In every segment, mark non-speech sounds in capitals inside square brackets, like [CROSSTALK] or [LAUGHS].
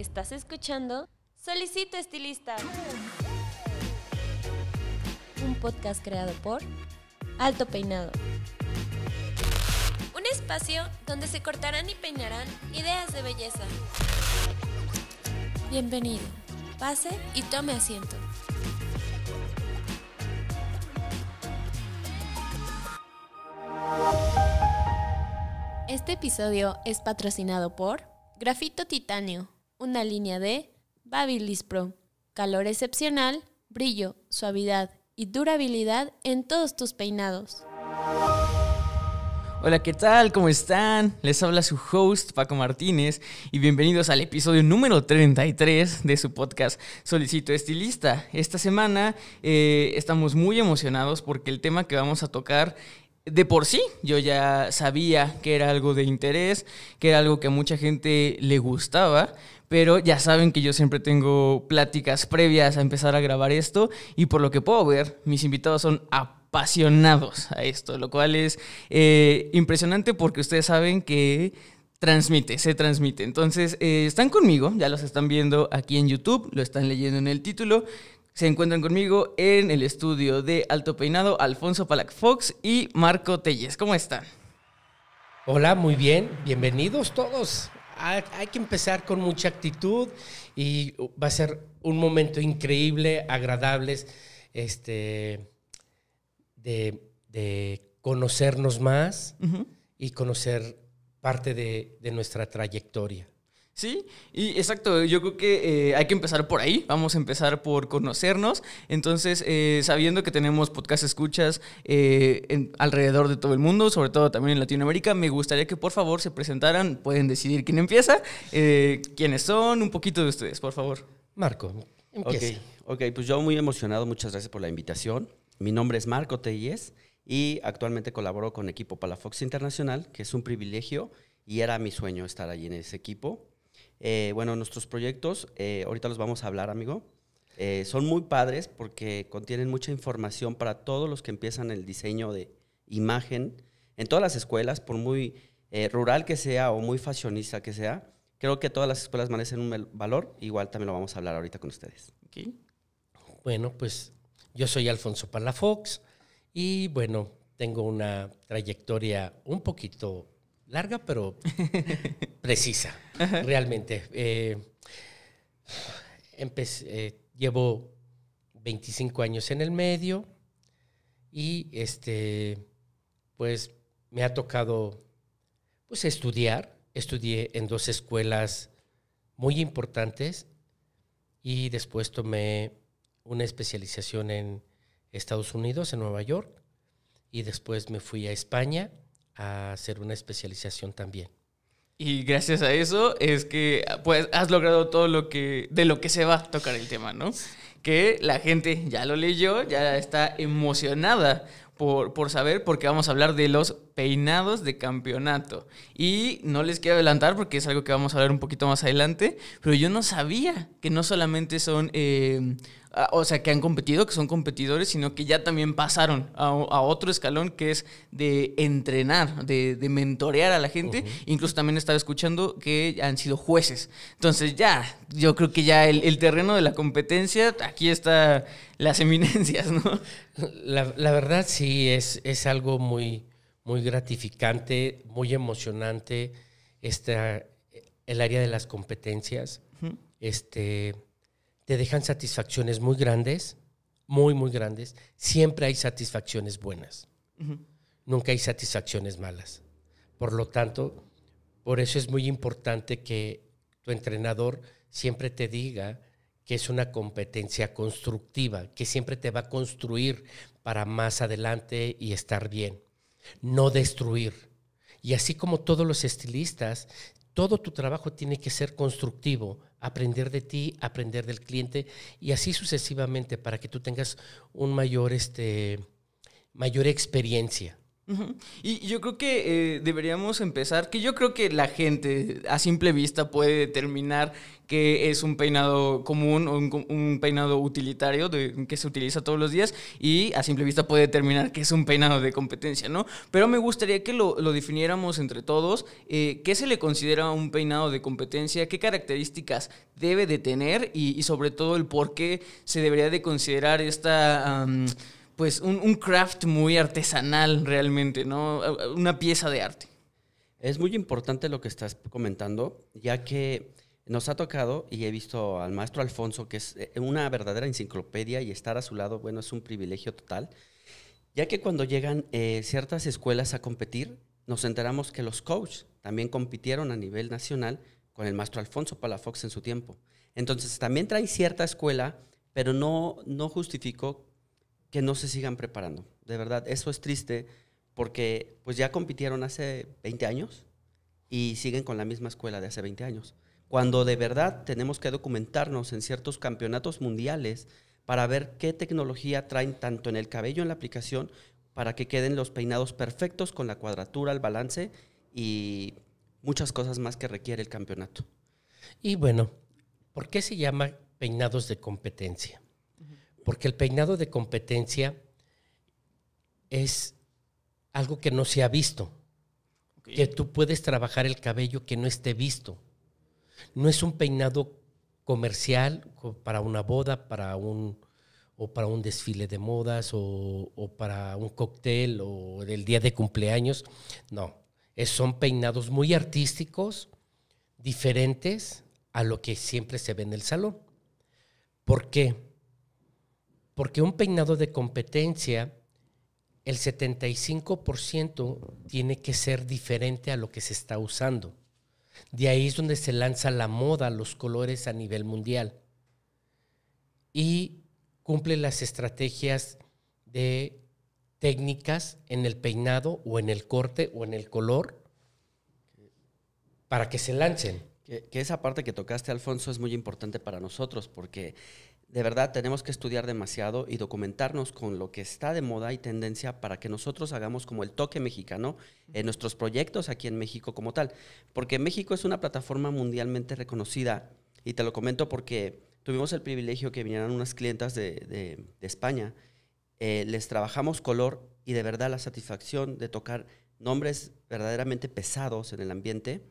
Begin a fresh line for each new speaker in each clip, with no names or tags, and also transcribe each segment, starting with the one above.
Estás escuchando Solicito Estilista. Un podcast creado por Alto Peinado. Un espacio donde se cortarán y peinarán ideas de belleza. Bienvenido. Pase y tome asiento. Este episodio es patrocinado por Grafito Titanio una línea de Babilis Pro. Calor excepcional, brillo, suavidad y durabilidad en todos tus peinados. Hola, ¿qué tal? ¿Cómo están? Les habla su host Paco Martínez y bienvenidos al episodio número 33 de su podcast Solicito Estilista. Esta semana eh, estamos muy emocionados porque el tema que vamos a tocar de por sí yo ya sabía que era algo de interés, que era algo que a mucha gente le gustaba, pero ya saben que yo siempre tengo pláticas previas a empezar a grabar esto y por lo que puedo ver, mis invitados son apasionados a esto, lo cual es eh, impresionante porque ustedes saben que transmite, se transmite. Entonces, eh, están conmigo, ya los están viendo aquí en YouTube, lo están leyendo en el título. Se encuentran conmigo en el estudio de Alto Peinado, Alfonso Palac Fox y Marco Telles. ¿Cómo están? Hola, muy bien. Bienvenidos
todos. Hay que empezar con mucha actitud y va a ser un momento increíble, agradable este, de, conocernos más y conocer parte de nuestra trayectoria.
Sí, y exacto, yo creo que eh, hay que empezar por ahí, vamos a empezar por conocernos, entonces eh, sabiendo que tenemos podcast escuchas eh, alrededor de todo el mundo, sobre todo también en Latinoamérica, me gustaría que por favor se presentaran, pueden decidir quién empieza, quiénes son, un poquito de ustedes, por favor. Marco,
empieza. Ok, pues yo muy emocionado, muchas gracias por la invitación, mi nombre es Marco Telles y actualmente colaboro con equipo Palafox Internacional, que es un privilegio y era mi sueño estar allí en ese equipo eh, bueno, nuestros proyectos, eh, ahorita los vamos a hablar, amigo. Eh, son muy padres porque contienen mucha información para todos los que empiezan el diseño de imagen en todas las escuelas, por muy rural que sea o muy fashionista que sea. Creo que todas las escuelas merecen un valor. Igual también lo vamos a hablar ahorita con ustedes. Bueno, pues yo soy Alfonso Palafox y
bueno, tengo una trayectoria un poquito larga, pero [LAUGHS] precisa, realmente. Eh, eh, llevo 25 años en el medio y este, pues me ha tocado pues, estudiar. Estudié en dos escuelas muy importantes y después tomé una especialización en Estados Unidos, en Nueva York, y después me fui a España a hacer una especialización también.
Y gracias a eso es que pues has logrado todo lo que de lo que se va a tocar el tema, ¿no? Que la gente ya lo leyó, ya está emocionada por, por, saber porque vamos a hablar de los peinados de campeonato. Y no les quiero adelantar porque es algo que vamos a hablar un poquito más adelante, pero yo no sabía que no solamente son eh, Ah, o sea, que han competido, que son competidores, sino que ya también pasaron a, otro escalón que es de entrenar, de, mentorear a la gente. Incluso también estaba escuchando que han sido jueces. Entonces ya, yo creo que ya el, terreno de la competencia, aquí está las eminencias, ¿no? La, verdad sí,
es, es algo muy, muy gratificante, muy emocionante, el área de las competencias. Este te dejan satisfacciones muy grandes, muy, muy grandes. Siempre hay satisfacciones buenas. Nunca hay satisfacciones malas. Por lo tanto, por eso es muy importante que tu entrenador siempre te diga que es una competencia constructiva, que siempre te va a construir para más adelante y estar bien, no destruir. Y así como todos los estilistas todo tu trabajo tiene que ser constructivo, aprender de ti, aprender del cliente y así sucesivamente para que tú tengas un mayor, este, mayor experiencia.
Y yo creo que eh, deberíamos empezar, que yo creo que la gente a simple vista puede determinar que es un peinado común o un, peinado utilitario que se utiliza todos los días y a simple vista puede determinar que es un peinado de competencia, ¿no? Pero me gustaría que lo, definiéramos entre todos, eh, qué se le considera un peinado de competencia, qué características debe de tener y, sobre todo el por qué se debería de considerar esta pues un, craft muy artesanal realmente, ¿no? Una pieza de arte. Es muy importante lo que estás
comentando, ya que nos ha tocado y he visto al maestro Alfonso, que es eh, una verdadera enciclopedia y estar a su lado, bueno, es un privilegio total, ya que cuando llegan eh, ciertas escuelas a competir, nos enteramos que los coaches también compitieron a nivel nacional con el maestro Alfonso Palafox en su tiempo. Entonces, también trae cierta escuela, pero no, no justificó que no se sigan preparando. De verdad, eso es triste porque pues ya compitieron hace 20 años y siguen con la misma escuela de hace 20 años. Cuando de verdad tenemos que documentarnos en ciertos campeonatos mundiales para ver qué tecnología traen tanto en el cabello, en la aplicación, para que queden los peinados perfectos con la cuadratura, el balance y muchas cosas más que requiere el campeonato. Y bueno, ¿por qué se llama peinados de
competencia? porque el peinado de competencia es algo que no se ha visto, que tú puedes trabajar el cabello que no esté visto. No es un peinado comercial para una boda, para un o para un desfile de modas o, para un cóctel o el día de cumpleaños. No, es, son peinados muy artísticos, diferentes a lo que siempre se ve en el salón. ¿Por qué? Porque un peinado de competencia, el 75% tiene que ser diferente a lo que se está usando. De ahí es donde se lanza la moda, los colores a nivel mundial. Y cumple las estrategias de técnicas en el peinado o en el corte o en el color para que se
lancen. Que, que esa parte que tocaste, Alfonso, es muy importante para nosotros porque de verdad tenemos que estudiar demasiado y documentarnos con lo que está de moda y tendencia para que nosotros hagamos como el toque mexicano en nuestros proyectos aquí en México como tal. Porque México es una plataforma mundialmente reconocida y te lo comento porque tuvimos el privilegio que vinieran unas clientas de, España, eh, les trabajamos color y de verdad la satisfacción de tocar nombres verdaderamente pesados en el ambiente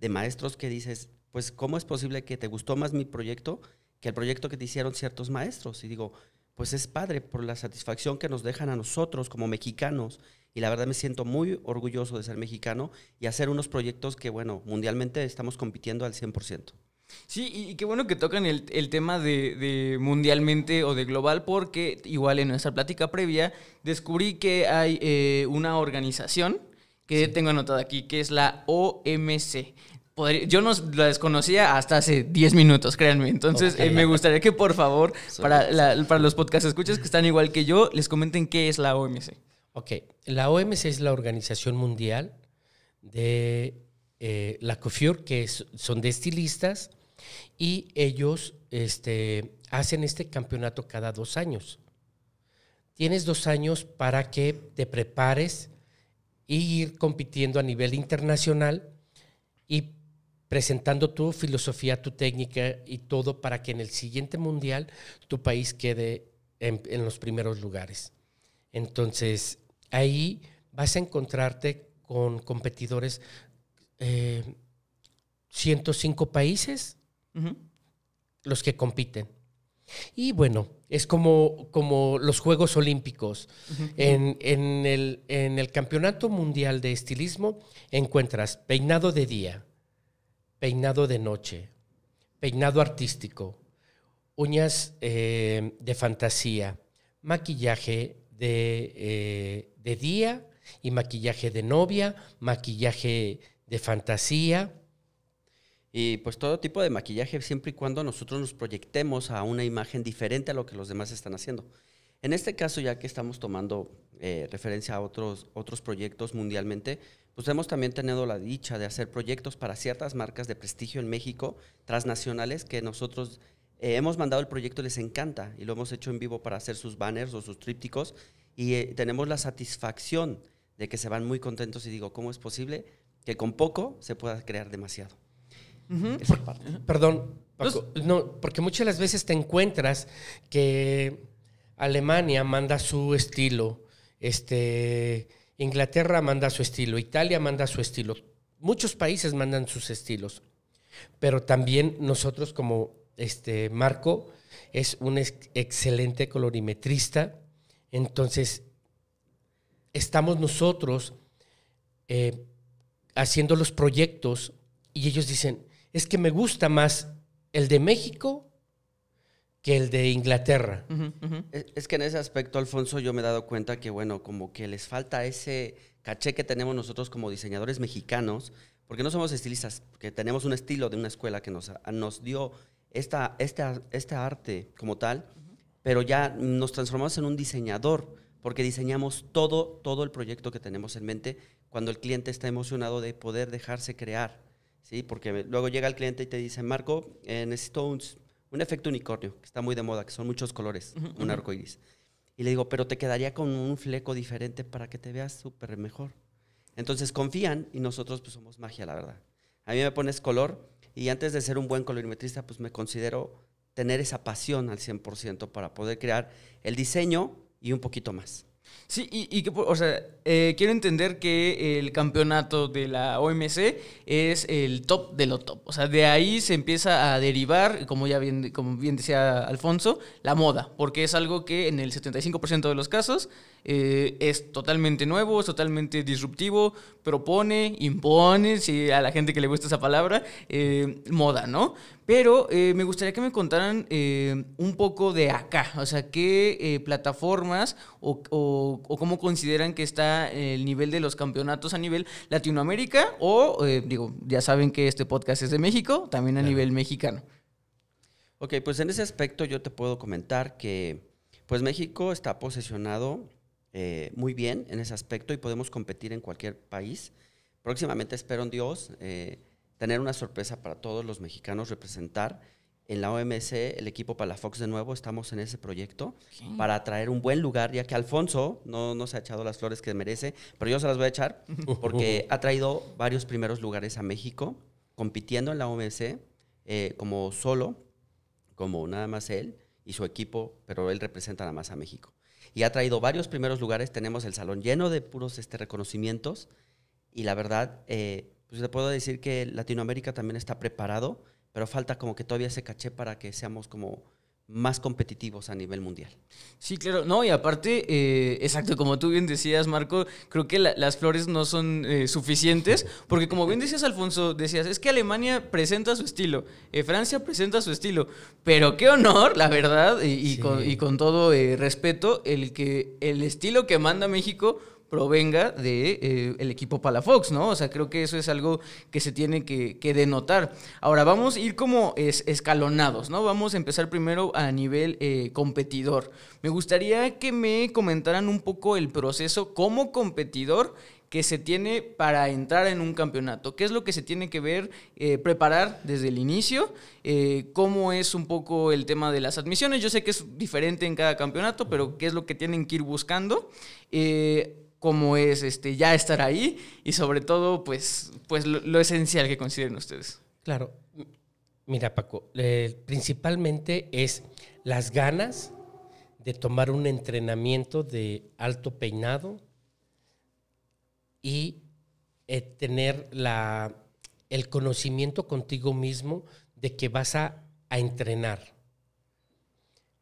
de maestros que dices, pues ¿cómo es posible que te gustó más mi proyecto? que el proyecto que te hicieron ciertos maestros. Y digo, pues es padre por la satisfacción que nos dejan a nosotros como mexicanos. Y la verdad me siento muy orgulloso de ser mexicano y hacer unos proyectos que, bueno, mundialmente estamos compitiendo al 100%.
Sí, y, qué bueno que tocan el, tema de, mundialmente o de global, porque igual en nuestra plática previa descubrí que hay eh, una organización que tengo anotada aquí, que es la OMC, yo no la desconocía hasta hace 10 minutos, créanme. Entonces, eh, me gustaría que por favor, para, para los podcast escuchas que están igual que yo, les comenten qué es la OMC. Ok,
la OMC es la Organización Mundial de eh, la COFIUR, que son de estilistas, y ellos este, hacen este campeonato cada dos años. Tienes dos años para que te prepares y ir compitiendo a nivel internacional y presentando tu filosofía, tu técnica y todo para que en el siguiente mundial tu país quede en, los primeros lugares. Entonces, ahí vas a encontrarte con competidores 105 eh, países los que compiten. Y bueno, es como, como los Juegos Olímpicos. en el Campeonato Mundial de Estilismo encuentras peinado de día, peinado de noche, peinado artístico, uñas eh, de fantasía, maquillaje eh, de,
día y maquillaje de novia, maquillaje de fantasía. Y pues todo tipo de maquillaje siempre y cuando nosotros nos proyectemos a una imagen diferente a lo que los demás están haciendo. En este caso, ya que estamos tomando eh, referencia a otros, otros proyectos mundialmente, pues hemos también tenido la dicha de hacer proyectos para ciertas marcas de prestigio en México, transnacionales, que nosotros eh, hemos mandado el proyecto les encanta, y lo hemos hecho en vivo para hacer sus banners o sus trípticos, y eh, tenemos la satisfacción de que se van muy contentos y digo, ¿cómo es posible que con poco se pueda crear demasiado? Perdón, Paco, no, porque muchas de las veces te encuentras
que Alemania manda su estilo, este Inglaterra manda su estilo, Italia manda su estilo, muchos países mandan sus estilos, pero también nosotros como este Marco es un excelente colorimetrista, entonces estamos nosotros eh, haciendo los proyectos y ellos dicen, es que me gusta más el de México el de Inglaterra.
E, es, que en ese aspecto, Alfonso, yo me he dado cuenta que, bueno, como que les falta ese caché que tenemos nosotros como diseñadores mexicanos, porque no somos estilistas, que tenemos un estilo de una escuela que nos, nos dio esta, esta, este arte como tal, pero ya nos transformamos en un diseñador, porque diseñamos todo, todo el proyecto que tenemos en mente cuando el cliente está emocionado de poder dejarse crear, ¿sí? Porque luego llega el cliente y te dice, Marco, en eh, necesito un un efecto unicornio, que está muy de moda, que son muchos colores, un arco iris. Y le digo, pero te quedaría con un fleco diferente para que te veas súper mejor. Entonces confían y nosotros pues somos magia, la verdad. A mí me pones color y antes de ser un buen colorimetrista, pues me considero tener esa pasión al 100% para poder crear el diseño y un poquito más.
Sí, y, y que, o sea, eh, quiero entender que el campeonato de la OMC es el top de lo top. O sea, de ahí se empieza a derivar, como ya bien, como bien decía Alfonso, la moda, porque es algo que en el 75% de los casos eh, es totalmente nuevo, es totalmente disruptivo, propone, impone, si a la gente que le gusta esa palabra, eh, moda, ¿no? Pero eh, me gustaría que me contaran un poco de acá, o sea, qué plataformas o, cómo consideran que está el nivel de los campeonatos a nivel Latinoamérica o, digo, ya saben que este podcast es de México, también a nivel mexicano.
Ok, pues en ese aspecto yo te puedo comentar que pues México está posesionado eh, muy bien en ese aspecto y podemos competir en cualquier país. Próximamente espero en Dios eh, tener una sorpresa para todos los mexicanos, representar en la OMC el equipo Palafox de nuevo, estamos en ese proyecto para traer un buen lugar, ya que Alfonso no, no se ha echado las flores que merece, pero yo se las voy a echar [LAUGHS] porque ha traído varios primeros lugares a México, compitiendo en la OMC eh, como solo, como nada más él y su equipo, pero él representa nada más a México y ha traído varios primeros lugares. Tenemos el salón lleno de puros este, reconocimientos y la verdad, eh, pues le puedo decir que Latinoamérica también está preparado, pero falta como que todavía se caché para que seamos como más competitivos a nivel mundial.
Sí, claro, no, y aparte, eh, exacto, como tú bien decías, Marco, creo que las flores no son eh, suficientes, porque como bien decías, Alfonso, decías, es que Alemania presenta su estilo, eh, Francia presenta su estilo, pero qué honor, la verdad, y, con, y con, todo respeto, el que el estilo que manda México provenga del de, eh, el equipo Palafox, ¿no? O sea, creo que eso es algo que se tiene que, denotar. Ahora, vamos a ir como escalonados, ¿no? Vamos a empezar primero a nivel eh, competidor. Me gustaría que me comentaran un poco el proceso como competidor que se tiene para entrar en un campeonato? ¿Qué es lo que se tiene que ver, eh, preparar desde el inicio? ¿Cómo es un poco el tema de las admisiones? Yo sé que es diferente en cada campeonato, pero ¿qué es lo que tienen que ir buscando? cómo es este, ya estar ahí y sobre todo, pues, pues lo, esencial que consideren ustedes. Claro. Mira, Paco, eh, principalmente es las
ganas de tomar un entrenamiento de alto peinado y eh, tener la, el conocimiento contigo mismo de que vas a, a entrenar.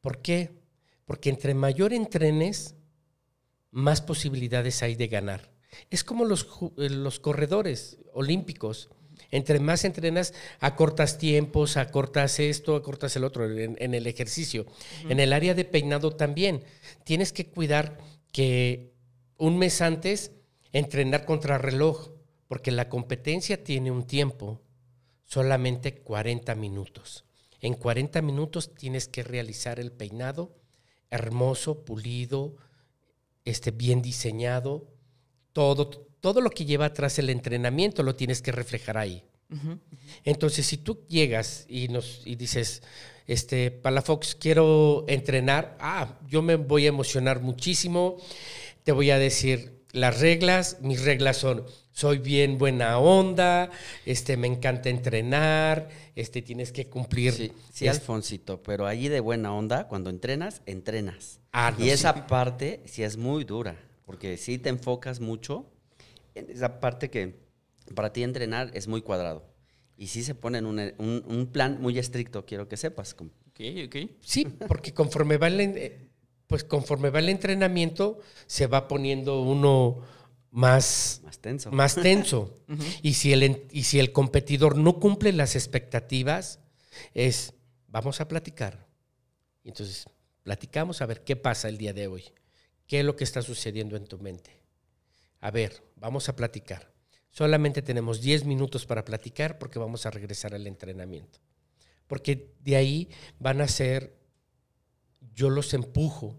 ¿Por qué? Porque entre mayor entrenes, más posibilidades hay de ganar. Es como eh, los, corredores olímpicos. Entre más entrenas, acortas tiempos, acortas esto, acortas el otro en, el ejercicio. En el área de peinado también. Tienes que cuidar que un mes antes entrenar contra reloj, porque la competencia tiene un tiempo, solamente 40 minutos. En 40 minutos tienes que realizar el peinado hermoso, pulido, este, bien diseñado, todo, todo lo que lleva atrás el entrenamiento lo tienes que reflejar ahí. Entonces, si tú llegas y, nos, y dices, este, Palafox, quiero entrenar, ah, yo me voy a emocionar muchísimo, te voy a decir las reglas, mis reglas son soy bien buena onda, este, me encanta
entrenar, este, tienes que cumplir. Sí, pero allí de buena onda, cuando entrenas, entrenas. Ah, y esa parte sí es muy dura, porque si te enfocas mucho en esa parte que para ti entrenar es muy cuadrado. Y sí se pone en un, plan muy estricto, quiero que sepas. Ok,
Sí, porque conforme eh, pues conforme va el entrenamiento, se va poniendo uno más, tenso. Más tenso. [LAUGHS] y, si el, y si el competidor no cumple las expectativas, es, vamos a platicar. Entonces, platicamos a ver qué pasa el día de hoy, qué es lo que está sucediendo en tu mente. A ver, vamos a platicar. Solamente tenemos 10 minutos para platicar porque vamos a regresar al entrenamiento. Porque de ahí van a ser, yo los empujo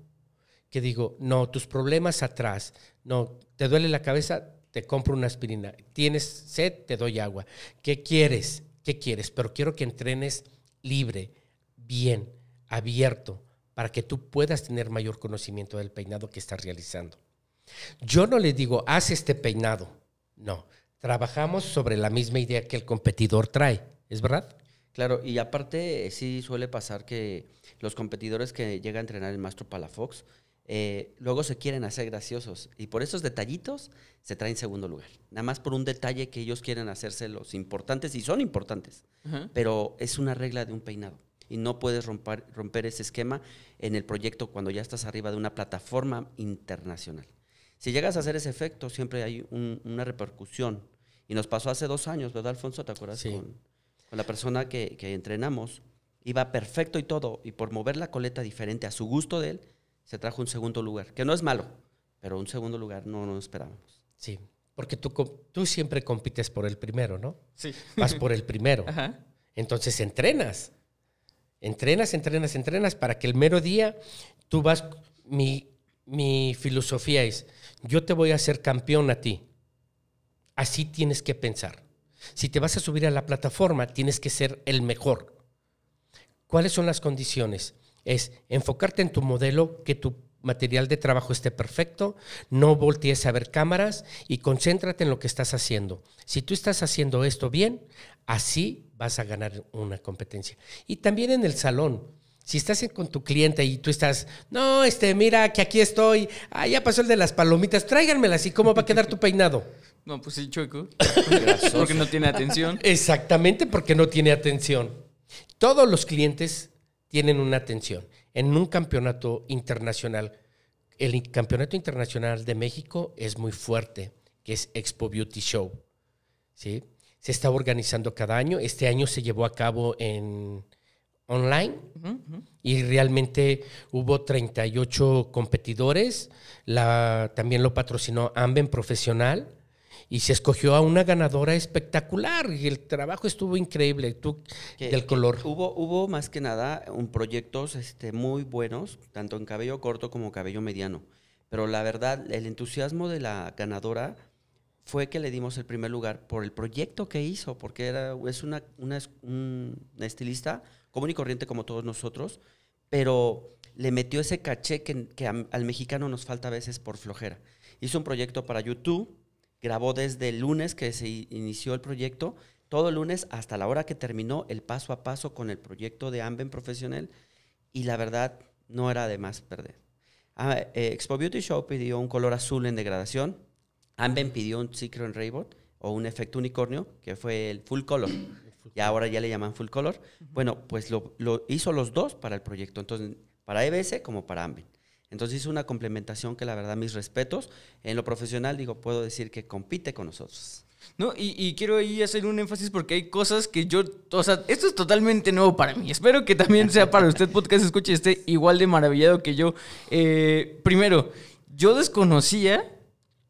que digo, no, tus problemas atrás, no, te duele la cabeza, te compro una aspirina, tienes sed, te doy agua. ¿Qué quieres? ¿Qué quieres? Pero quiero que entrenes libre, bien, abierto, para que tú puedas tener mayor conocimiento del peinado que estás realizando. Yo no le digo, haz este peinado. No, trabajamos sobre la misma idea que el competidor trae, ¿es verdad?
Claro, y aparte sí suele pasar que los competidores que llega a entrenar el maestro Palafox, eh, luego se quieren hacer graciosos y por esos detallitos se traen segundo lugar. Nada más por un detalle que ellos quieren hacerse los importantes y son importantes, pero es una regla de un peinado y no puedes romper, romper ese esquema en el proyecto cuando ya estás arriba de una plataforma internacional. Si llegas a hacer ese efecto, siempre hay una repercusión. Y nos pasó hace dos años, ¿verdad, Alfonso? ¿Te acuerdas? Con, con, la persona que entrenamos. Iba perfecto y todo, y por mover la coleta diferente a su gusto de él, se trajo un segundo lugar, que no es malo, pero un segundo lugar no nos esperábamos. Sí, porque tú, tú siempre compites por el primero, ¿no?
Sí. Vas por el primero. [LAUGHS] Ajá. Entonces entrenas, entrenas, entrenas, entrenas para que el mero día tú vas, mi, mi filosofía es, yo te voy a hacer campeón a ti. Así tienes que pensar. Si te vas a subir a la plataforma, tienes que ser el mejor. ¿Cuáles son las condiciones? es enfocarte en tu modelo, que tu material de trabajo esté perfecto, no voltees a ver cámaras y concéntrate en lo que estás haciendo. Si tú estás haciendo esto bien, así vas a ganar una competencia. Y también en el salón. Si estás con tu cliente y tú estás, no, este, mira que aquí estoy, ah, ya pasó el de las palomitas, tráiganmelas y cómo va a quedar tu peinado.
[LAUGHS] No, pues sí, chueco. porque no tiene atención.
Exactamente, porque no tiene atención. Todos los clientes tienen una atención. En un campeonato internacional, el campeonato internacional de México es muy fuerte, que es Expo Beauty Show. ¿sí? Se está organizando cada año. Este año se llevó a cabo en online y realmente hubo 38 competidores. La, también lo patrocinó Amben Profesional y se escogió a una ganadora espectacular y el trabajo estuvo
increíble. Tú, del color. Hubo, hubo más que nada un um, proyectos este, muy buenos, tanto en cabello corto como cabello mediano. Pero la verdad, el entusiasmo de la ganadora fue que le dimos el primer lugar por el proyecto que hizo, porque era, es una, una, estilista común y corriente como todos nosotros, pero le metió ese caché que, que al mexicano nos falta a veces por flojera. Hizo un proyecto para YouTube grabó desde el lunes que se inició el proyecto, todo el lunes hasta la hora que terminó el paso a paso con el proyecto de Amben Profesional y la verdad no era de más perder. Ah, eh, Expo Beauty Show pidió un color azul en degradación, Amben pidió un ciclo en o un efecto unicornio que fue el full color. y ahora ya le llaman full color. Bueno, pues lo, lo, hizo los dos para el proyecto, entonces para EBS como para Amben. Entonces hizo una complementación que la verdad mis respetos. En lo profesional digo, puedo decir que compite con nosotros.
No, y, quiero ahí hacer un énfasis porque hay cosas que yo, o sea, esto es totalmente nuevo para mí. Espero que también sea para usted podcast escuche esté igual de maravillado que yo. Eh, primero, yo desconocía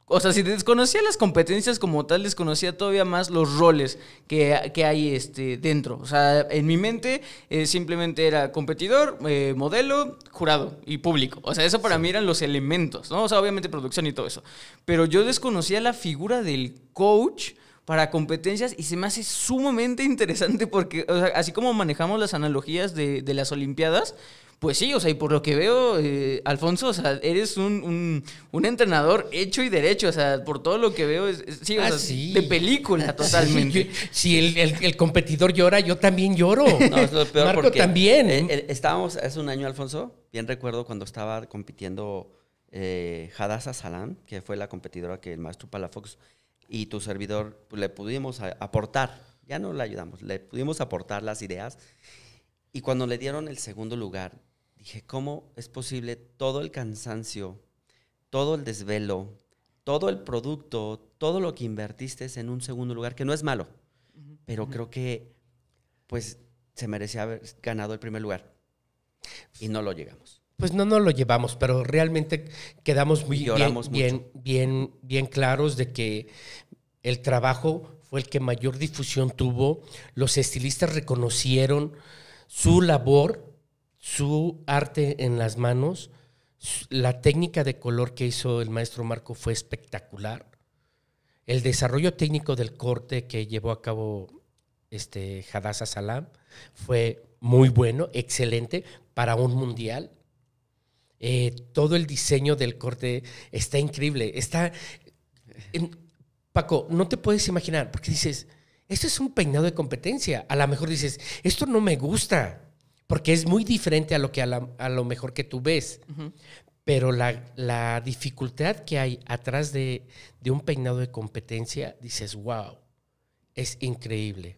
o sea, si desconocía las competencias como tal, desconocía todavía más los roles que, hay este, dentro. O sea, en mi mente eh, simplemente era competidor, eh, modelo, jurado y público. O sea, eso para mí eran los elementos, ¿no? O sea, obviamente producción y todo eso. Pero yo desconocía la figura del coach para competencias y se me hace sumamente [LAUGHS] interesante porque, o sea, así como manejamos las analogías de, de las Olimpiadas, pues sí, o sea, y por lo que veo, eh, Alfonso, o sea, eres un, entrenador hecho y derecho, o sea, por todo lo que veo, es, ah, de película [LAUGHS] totalmente. si el, competidor
llora, yo también lloro. [LAUGHS] No, es lo peor Marco porque también. Eh, eh, estábamos hace un año, Alfonso, bien recuerdo cuando estaba compitiendo eh, Hadassah Salam, que fue la competidora que el maestro Palafox y tu servidor pues, le pudimos aportar, ya no le ayudamos, le pudimos aportar las ideas. Y cuando le dieron el segundo lugar, dije, ¿cómo es posible todo el cansancio, todo el desvelo, todo el producto, todo lo que invertiste es en un segundo lugar, que no es malo, pero creo que pues se merecía haber ganado el primer lugar y no lo llegamos.
Pues no no lo llevamos, pero realmente quedamos muy bien, bien, bien claros de que el trabajo fue el que mayor difusión tuvo, los estilistas reconocieron su labor su arte en las manos, la técnica de color que hizo el maestro Marco fue espectacular. El desarrollo técnico del corte que llevó a cabo este Hadassah Salam fue muy bueno, excelente para un mundial. Eh, todo el diseño del corte está increíble. Está. Paco, no te puedes imaginar, porque dices, esto es un peinado de competencia. A lo mejor dices, esto no me gusta porque es muy diferente a lo que a, lo mejor que tú ves. Pero la, dificultad que hay atrás de, un peinado de competencia, dices, wow, es increíble.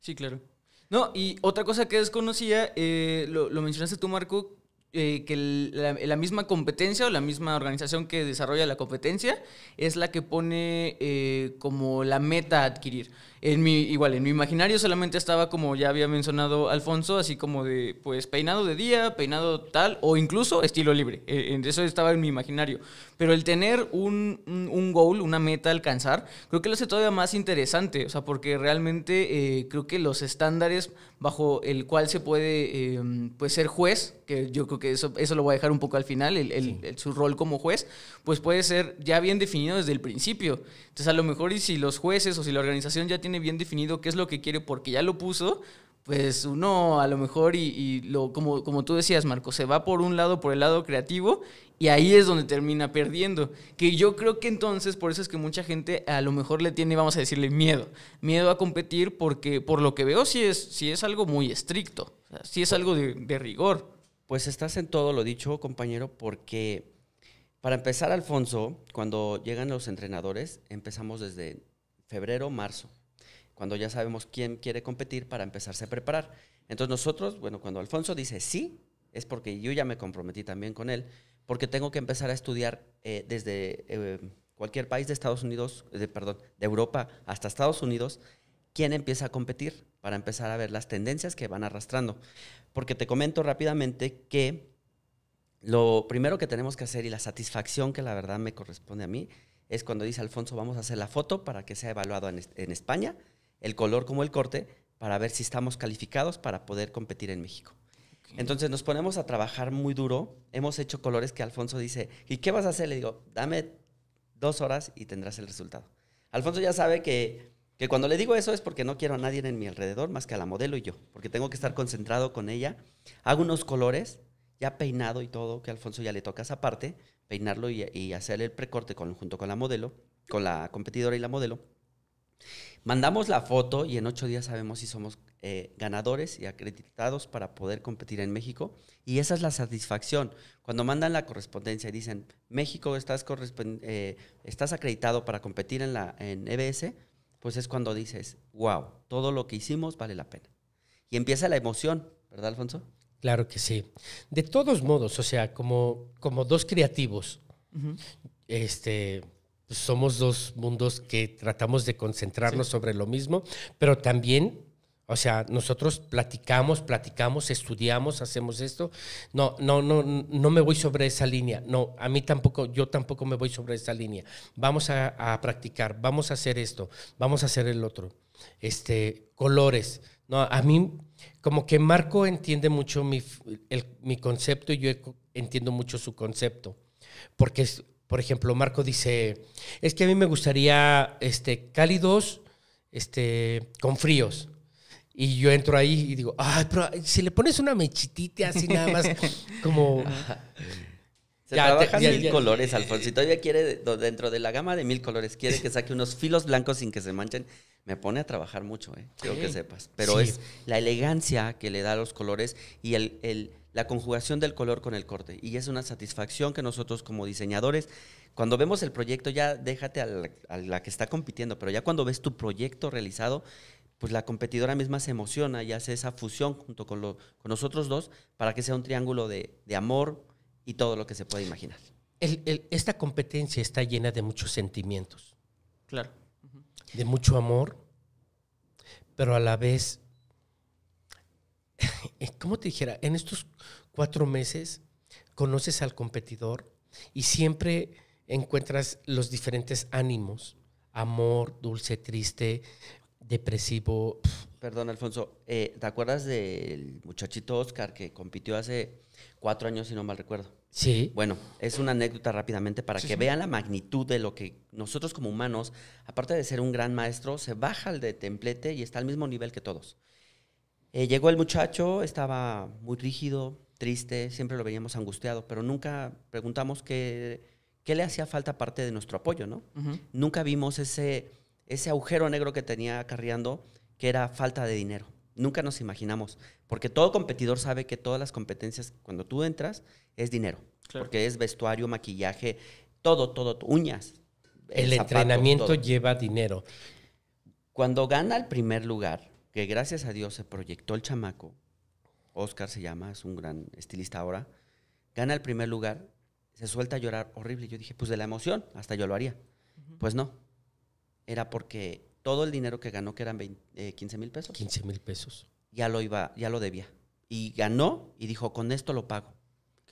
Sí, claro. No, y otra cosa que desconocía, eh, lo, mencionaste tú, Marco, eh, que la, misma competencia o la misma organización que desarrolla la competencia es la que pone eh, como la meta a adquirir. En mi, igual, en mi imaginario solamente estaba, como ya había mencionado Alfonso, así como de, pues, peinado de día, peinado tal, o incluso estilo libre. E, en eso estaba en mi imaginario. Pero el tener un, un goal, una meta a alcanzar, creo que lo hace todavía más interesante, o sea, porque realmente eh, creo que los estándares bajo el cual se puede, em, pues, ser juez, que yo creo que eso, eso lo voy a dejar un poco al final, el, su rol como juez, pues puede ser ya bien definido desde el principio. Entonces, a lo mejor, y si los jueces o si la organización ya tiene bien definido qué es lo que quiere porque ya lo puso, pues uno a lo mejor, y, como, como tú decías, Marco, se va por un lado, por el lado creativo, y ahí es donde termina perdiendo. Que yo creo que entonces, por eso es que mucha gente a lo mejor le tiene, vamos a decirle, miedo. Miedo a competir porque, por lo que veo, sí es, es algo muy estricto, si sí es algo de, de rigor. Pues estás en todo
lo dicho, compañero, porque para empezar, Alfonso, cuando llegan los entrenadores, empezamos desde febrero, marzo, cuando ya sabemos quién quiere competir para empezarse a preparar. Entonces nosotros, bueno, cuando Alfonso dice sí, es porque yo ya me comprometí también con él, porque tengo que empezar a estudiar eh, desde eh, cualquier país de Estados Unidos, de, perdón, de Europa hasta Estados Unidos, quién empieza a competir para empezar a ver las tendencias que van arrastrando. Porque te comento rápidamente que lo primero que tenemos que hacer y la satisfacción que la verdad me corresponde a mí es cuando dice Alfonso, vamos a hacer la foto para que sea evaluado en, España, el color como el corte, para ver si estamos calificados para poder competir en México. Entonces nos ponemos a trabajar muy duro. Hemos hecho colores que Alfonso dice, ¿y qué vas a hacer? Le digo, dame dos horas y tendrás el resultado. Alfonso ya sabe que, que cuando le digo eso es porque no quiero a nadie en mi alrededor más que a la modelo y yo, porque tengo que estar concentrado con ella. Hago unos colores peinado y todo, que Alfonso ya le toca esa parte, peinarlo y, hacer el precorte con, junto con la modelo, con la competidora y la modelo. Mandamos la foto y en ocho días sabemos si somos eh, ganadores y acreditados para poder competir en México. Y esa es la satisfacción. Cuando mandan la correspondencia y dicen, México, estás, eh, estás acreditado para competir en, la, en EBS, pues es cuando dices, wow, todo lo que hicimos vale la pena. Y empieza la emoción, ¿verdad, Alfonso?
Claro que sí. De todos modos, o sea, como, como dos creativos, este, pues somos dos mundos que tratamos de concentrarnos sobre lo mismo, pero también, o sea, nosotros platicamos, platicamos, estudiamos, hacemos esto. No, no, no, no me voy sobre esa línea. No, a mí tampoco, yo tampoco me voy sobre esa línea. Vamos a, practicar, vamos a hacer esto, vamos a hacer el otro. Este, colores. No, a mí como que Marco entiende mucho mi, concepto y yo e, entiendo mucho su concepto. Porque, es, por ejemplo, Marco dice, es que a mí me gustaría este, cálidos este, con fríos.
Y yo entro ahí y digo, ay,
pero si le pones una mechitita así nada más, [LAUGHS] como...
ya, mil colores, Alfonso. Y todavía quiere, dentro de la gama de mil colores, quiere que saque unos filos blancos sin que se manchen me pone a trabajar mucho, ¿eh? quiero que sepas. Pero es la elegancia que le da a los colores y el, la conjugación del color con el corte. Y es una satisfacción que nosotros como diseñadores, cuando vemos el proyecto, ya déjate a la, que está compitiendo, pero ya cuando ves tu proyecto realizado, pues la competidora misma se emociona y hace esa fusión junto con, lo, con nosotros dos para que sea un triángulo de, amor y todo lo que se puede imaginar. esta
competencia está llena de muchos sentimientos. Claro de mucho amor, pero a la vez, [LAUGHS] eh, ¿cómo te dijera? En estos cuatro meses conoces al competidor y siempre encuentras los diferentes ánimos, amor, dulce, triste, depresivo.
Perdón, Alfonso, eh, ¿te acuerdas del muchachito Oscar que compitió hace cuatro años, si no mal recuerdo? Sí. Bueno, es una anécdota rápidamente para que vean la magnitud de lo que nosotros como humanos, aparte de ser un gran maestro, se baja al de templete y está al mismo nivel que todos. Eh, llegó el muchacho, estaba muy rígido, triste, siempre lo veíamos angustiado, pero nunca preguntamos qué, le hacía falta parte de nuestro apoyo, ¿no? Nunca vimos ese, ese agujero negro que tenía acarreando, que era falta de dinero nunca nos imaginamos, porque todo competidor sabe que todas las competencias, cuando tú entras, es dinero, porque es vestuario, maquillaje, todo, todo, uñas.
El, entrenamiento lleva dinero.
Cuando gana el primer lugar, que gracias a Dios se proyectó el chamaco, Oscar se llama, es un gran estilista ahora, gana el primer lugar, se suelta a llorar horrible. Yo dije, pues de la emoción, hasta yo lo haría. Pues no, era porque todo el dinero que ganó, que eran 15 eh, mil pesos. 15 mil pesos. Ya lo, iba, ya lo debía. Y ganó y dijo, con esto lo pago.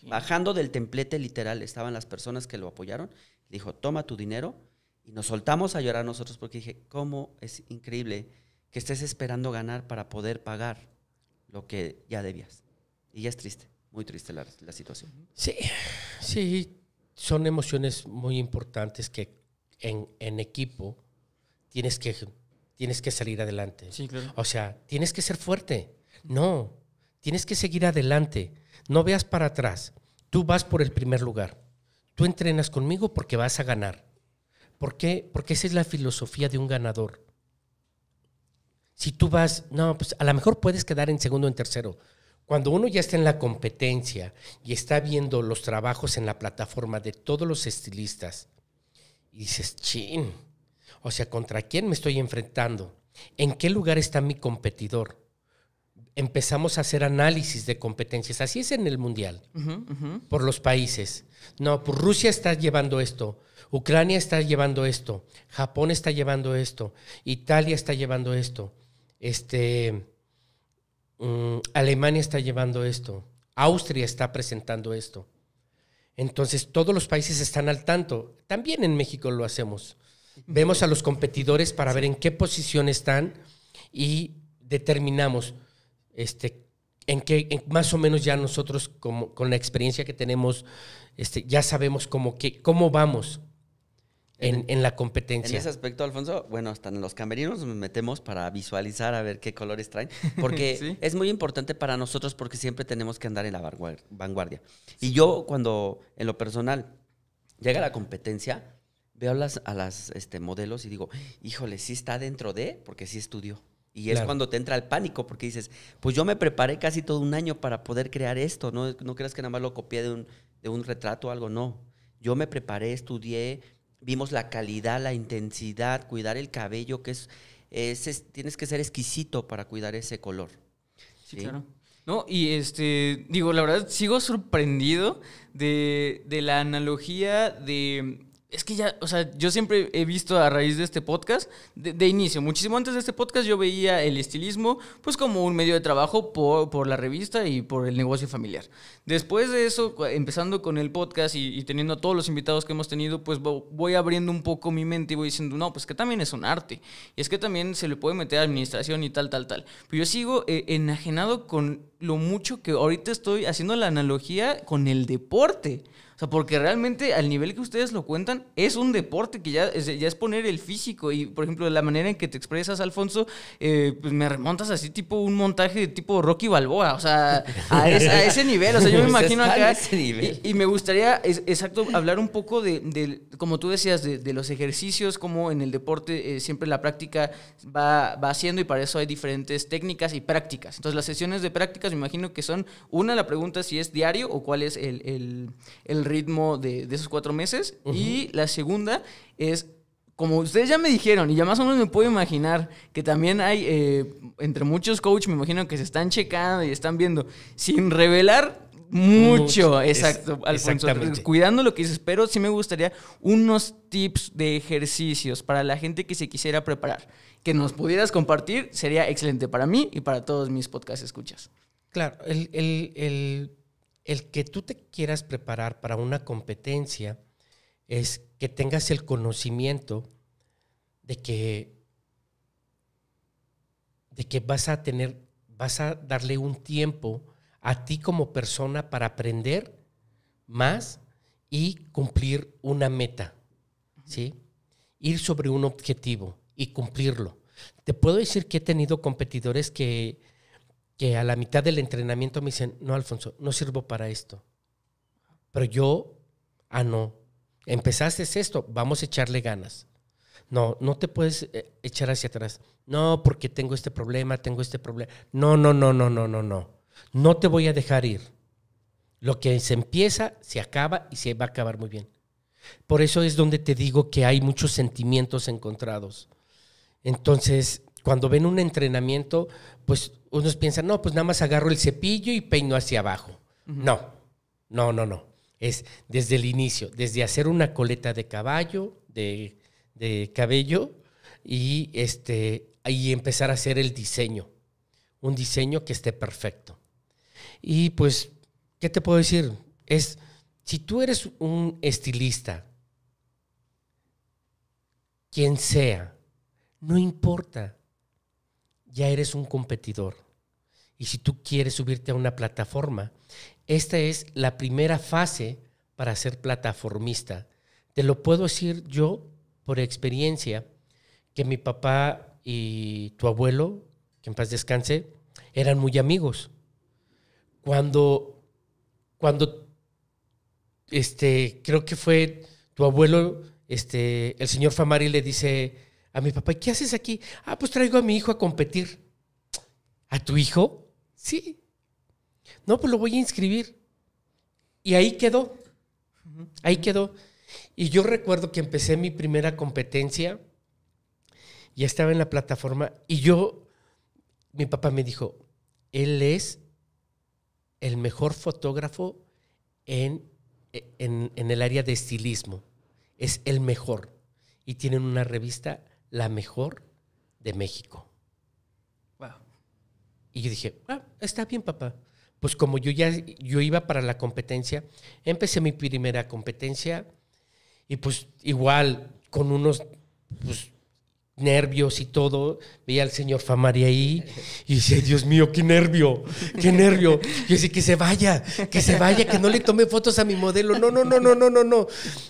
Bajando del templete literal estaban las personas que lo apoyaron. Dijo, toma tu dinero. Y nos soltamos a llorar nosotros porque dije, ¿cómo es increíble que estés esperando ganar para poder pagar lo que ya debías? Y ya es triste, muy triste la, la situación.
Sí, sí, son emociones muy importantes que en, en equipo tienes que, tienes que salir adelante. O sea, tienes que ser fuerte. No, tienes que seguir adelante. No veas para atrás. Tú vas por el primer lugar. Tú entrenas conmigo porque vas a ganar. ¿Por qué? Porque esa es la filosofía de un ganador. Si tú vas, no, pues a lo mejor puedes quedar en segundo o en tercero. Cuando uno ya está en la competencia y está viendo los trabajos en la plataforma de todos los estilistas, y dices, chin, o sea, ¿contra quién me estoy enfrentando? ¿En qué lugar está mi competidor? Empezamos a hacer análisis de competencias. Así es en el Mundial, por los países. No, pues Rusia está llevando esto, Ucrania está llevando esto, Japón está llevando esto, Italia está llevando esto, este, mm, Alemania está llevando esto, Austria está presentando esto. Entonces, todos los países están al tanto. También en México lo hacemos. Vemos a los competidores para ver en qué posición están y determinamos este, en qué, más o menos ya nosotros como, con la experiencia que tenemos, este, ya sabemos cómo, que, cómo vamos en, en, la competencia. En ese
aspecto, Alfonso, bueno, hasta en los camerinos nos metemos para visualizar a ver qué colores traen, porque [LAUGHS] es muy importante para nosotros porque siempre tenemos que andar en la vanguardia. Y yo cuando, en lo personal, llega la competencia, veo a las, este, modelos y digo, híjole, sí está dentro de, porque sí estudió. Y es cuando te entra el pánico, porque dices, pues yo me preparé casi todo un año para poder crear esto, no, no creas que nada más lo copié de un, retrato o algo, no. Yo me preparé, estudié, vimos la calidad, la intensidad, cuidar el cabello, que es, es, tienes que ser exquisito para cuidar ese color.
sí, claro. No, y este, digo, la verdad, sigo sorprendido de la analogía de es que ya, o sea, yo siempre he visto a raíz de este podcast, de, inicio, muchísimo antes de este podcast, yo veía el estilismo pues como un medio de trabajo por, por la revista y por el negocio familiar. Después de eso, empezando con el podcast y, teniendo a todos los invitados que hemos tenido, pues voy abriendo un poco mi mente y voy diciendo, no, pues que también es un arte. Y es que también se le puede meter a administración y tal, tal, tal. Pero yo sigo eh, enajenado con lo mucho que ahorita estoy haciendo la analogía con el deporte porque realmente al nivel que ustedes lo cuentan, es un deporte que ya es, poner el físico. Y, por ejemplo, la manera en que te expresas, Alfonso, eh, pues me remontas así tipo un montaje de tipo Rocky Balboa. O sea, a, ese nivel. O sea, yo me pues imagino acá. Y, me gustaría, exacto, hablar un poco de, como tú decías, de, los ejercicios, como en el deporte eh, siempre la práctica va, haciendo y para eso hay diferentes técnicas y prácticas. Entonces, las sesiones de prácticas, me imagino que son, una, la pregunta si es diario o cuál es el, el, el ritmo de, esos cuatro meses. Y la segunda es como ustedes ya me dijeron, y ya más o menos me puedo imaginar que también hay, eh, entre muchos coaches, me imagino que se están checando y están viendo, sin revelar mucho, exacto, Alfonso. Cuidando lo que dices, pero sí me gustaría unos tips de ejercicios para la gente que se quisiera preparar, que nos pudieras compartir, sería excelente para mí y para todos mis podcasts escuchas.
Claro, el, el el que tú te quieras preparar para una competencia es que tengas el conocimiento de que, de que vas a tener, vas a darle un tiempo a ti como persona para aprender más y cumplir una meta, ¿sí? Ir sobre un objetivo y cumplirlo. Te puedo decir que he tenido competidores que que a la mitad del entrenamiento me dicen, no, Alfonso, no sirvo para esto. Pero yo, ah, no, empezaste esto, vamos a echarle ganas. No, no te puedes eh, echar hacia atrás. No, porque tengo este problema, tengo este problema. No, no, no, no, no, no, no. No te voy a dejar ir. Lo que se empieza, se acaba y se va a acabar muy bien. Por eso es donde te digo que hay muchos sentimientos encontrados. Entonces, cuando ven un entrenamiento, pues unos piensan, no, pues nada más agarro el cepillo y peino hacia abajo. No, no, no, no. Es desde el inicio, desde hacer una coleta de caballo, de, cabello, y este, ahí empezar a hacer el diseño. Un diseño que esté perfecto. Y pues, ¿qué te puedo decir? Es, si tú eres un estilista, quien sea, no importa ya eres un competidor. Y si tú quieres subirte a una plataforma, esta es la primera fase para ser plataformista. Te lo puedo decir yo por experiencia, que mi papá y tu abuelo, que en paz descanse, eran muy amigos. Cuando, cuando, este, creo que fue tu abuelo, este, el señor Famari le dice, a mi papá, ¿qué haces aquí? Ah, pues traigo a mi hijo a competir. ¿A tu hijo? Sí. No, pues lo voy a inscribir. Y ahí quedó. Ahí quedó. Y yo recuerdo que empecé mi primera competencia, ya estaba en la plataforma, y yo, mi papá me dijo, él es el mejor fotógrafo en, en el área de estilismo. Es el mejor. Y tienen una revista la mejor de México. Wow. Y yo dije, ah, está bien, papá. Pues como yo ya yo iba para la competencia, empecé mi primera competencia y pues igual con unos pues, nervios y todo, veía al señor Famari ahí y dije, Dios mío, qué nervio, qué nervio. Yo dije que se vaya, que se vaya, que no le tome fotos a mi modelo. No, no, no, no, no, no, no.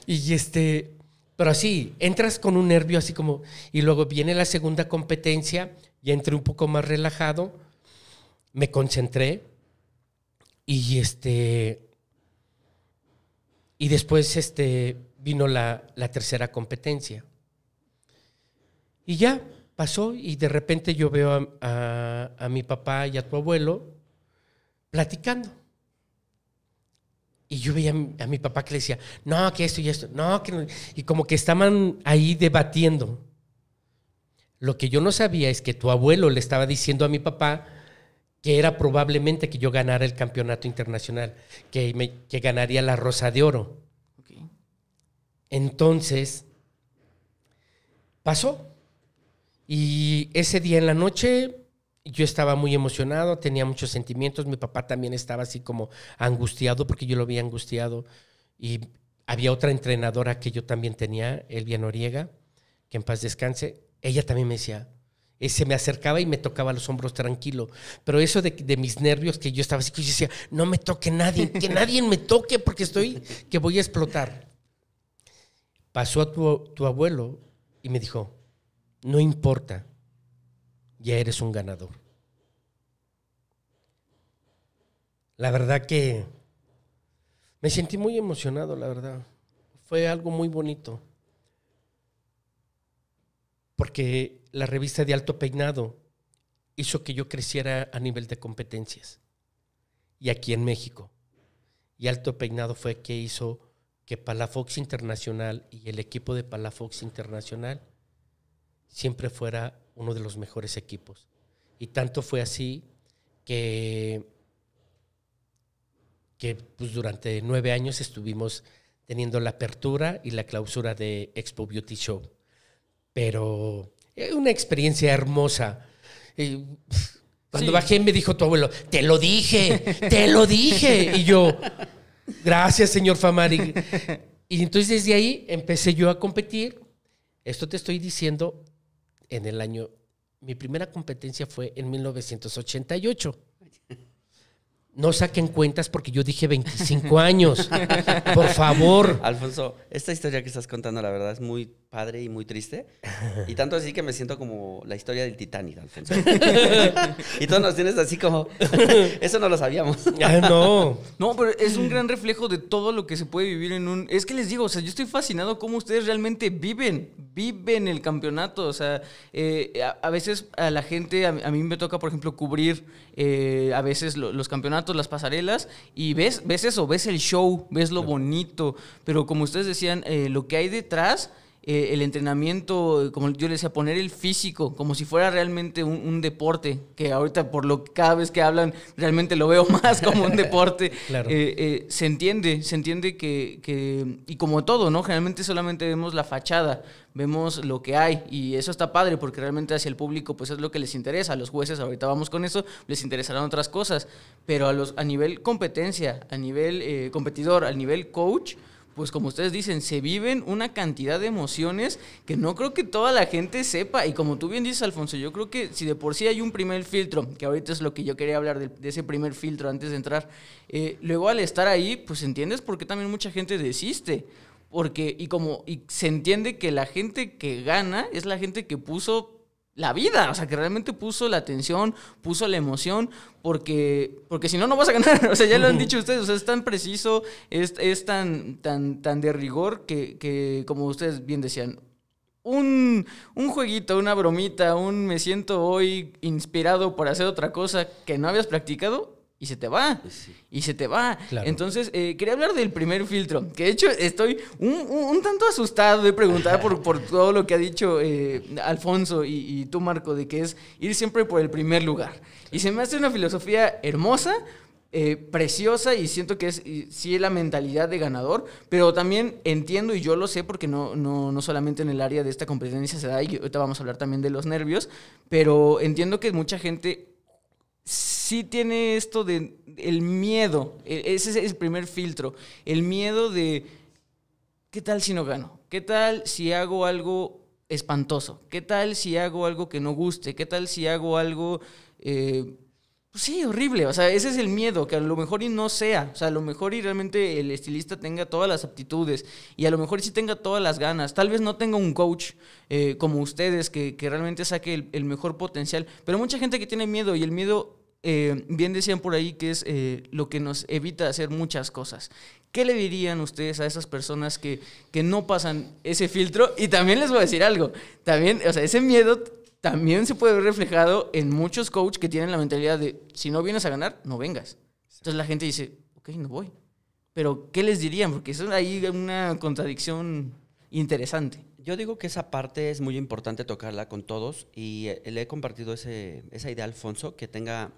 Y este, pero así, entras con un nervio así como, y luego viene la segunda competencia, ya entré un poco más relajado, me concentré, y este, y después este, vino la, tercera competencia. Y ya pasó, y de repente yo veo a mi papá y a tu abuelo platicando y yo veía a mi papá que le decía, no, que esto y esto, no, que no. Y como que estaban ahí debatiendo. Lo que yo no sabía es que tu abuelo le estaba diciendo a mi papá que era probablemente que yo ganara el campeonato internacional, que, que ganaría la Rosa de Oro. Entonces, pasó. Y ese día en la noche yo estaba muy emocionado, tenía muchos sentimientos, mi papá también estaba así como angustiado porque yo lo había angustiado y había otra entrenadora que yo también tenía, Elvia Noriega, que en paz descanse, ella también me decía, eh, se me acercaba y me tocaba los hombros tranquilo, pero eso de, mis nervios que yo estaba así, que yo decía, no me toque nadie, que nadie me toque porque estoy, que voy a explotar. Pasó a tu abuelo y me dijo, no importa, ya eres un ganador. la verdad que me sentí muy emocionado, la verdad. Fue algo muy bonito. Porque la revista de Alto Peinado hizo que yo creciera a nivel de competencias. Y aquí en México. Y Alto Peinado fue que hizo que Palafox Internacional y el equipo de Palafox Internacional siempre fuera uno de los mejores equipos. Y tanto fue así que que pues, durante nueve años estuvimos teniendo la apertura y la clausura de Expo Beauty Show. Pero es eh, una experiencia hermosa. cuando bajé me dijo tu abuelo, te lo dije, te lo dije. Y yo, gracias señor Famari. Y entonces desde ahí empecé yo a competir. Esto te estoy diciendo en el año, mi primera competencia fue en 1988. No saquen cuentas porque yo dije 25 años. Por favor. [LAUGHS]
Alfonso, esta historia que estás contando, la verdad, es muy padre y muy triste. [LAUGHS] Y tanto así que me siento como la historia del Titanic, [LAUGHS] y todos nos tienes así como, [LAUGHS]
eso no lo sabíamos.
Ah, no. No,
pero es un gran reflejo de todo lo que se puede vivir en un... Es que les digo, o sea, yo estoy fascinado cómo ustedes realmente viven, viven el campeonato. O sea, eh, a, veces a la gente, a, mí me toca, por ejemplo, cubrir eh, a veces los campeonatos, las pasarelas, y ves, ves eso, ves el show, ves lo bonito, pero como ustedes decían, eh, lo que hay detrás eh, el entrenamiento, como yo les decía, poner el físico como si fuera realmente un, deporte, que ahorita por lo que cada vez que hablan realmente lo veo [LAUGHS] más como un deporte, [LAUGHS] claro. Eh, eh, se entiende, se entiende que, y como todo, ¿no? Generalmente solamente vemos la fachada, vemos lo que hay y eso está padre porque realmente hacia el público pues es lo que les interesa, a los jueces ahorita vamos con eso, les interesarán otras cosas, pero a, los, a nivel competencia, a nivel competidor, a nivel coach, pues como ustedes dicen, se viven una cantidad de emociones que no creo que toda la gente sepa. Y como tú bien dices, Alfonso, yo creo que si de por sí hay un primer filtro, que ahorita es lo que yo quería hablar de, ese primer filtro antes de entrar, eh, luego al estar ahí, pues entiendes por qué también mucha gente desiste. Porque, y como, y se entiende que la gente que gana es la gente que puso la vida, o sea, que realmente puso la atención, puso la emoción, porque, porque si no, no vas a ganar, [LAUGHS] o sea, ya lo han dicho ustedes, o sea, es tan preciso, es, es tan, tan, tan de rigor que, como ustedes bien decían, un, un jueguito, una bromita, un me siento hoy inspirado por hacer otra cosa que no habías practicado, y se te va. Y se te va. Entonces, eh, quería hablar del primer filtro, que de hecho estoy un, tanto asustado de preguntar por, todo lo que ha dicho eh, Alfonso y, tú, Marco, de que es ir siempre por el primer lugar. Y se me hace una filosofía hermosa. Eh, preciosa y siento que es sí la mentalidad de ganador, pero también entiendo y yo lo sé porque no, no, no solamente en el área de esta competencia se da y ahorita vamos a hablar también de los nervios, pero entiendo que mucha gente sí tiene esto de el miedo. E, ese es el primer filtro. El miedo de ¿qué tal si no gano? ¿Qué tal si hago algo espantoso? ¿Qué tal si hago algo que no guste? ¿Qué tal si hago algo eh, pues sí, horrible. O sea, ese es el miedo, que a lo mejor y no sea. O sea, a lo mejor y realmente el estilista tenga todas las aptitudes y a lo mejor y sí tenga todas las ganas. Tal vez no tenga un coach eh, como ustedes que, realmente saque el, mejor potencial. Pero mucha gente que tiene miedo y el miedo, eh, bien decían por ahí, que es eh, lo que nos evita hacer muchas cosas. ¿Qué le dirían ustedes a esas personas que, que no pasan ese filtro? Y también les voy a decir algo. También, o sea, ese miedo también se puede ver reflejado en muchos coaches que tienen la mentalidad de, si no vienes a ganar, no vengas. Entonces la gente dice, ok, no voy. Pero, ¿qué les dirían? Porque eso ahí una contradicción interesante. Yo digo que esa parte es
muy importante tocarla con todos y eh, le he compartido esa idea Alfonso, que tenga...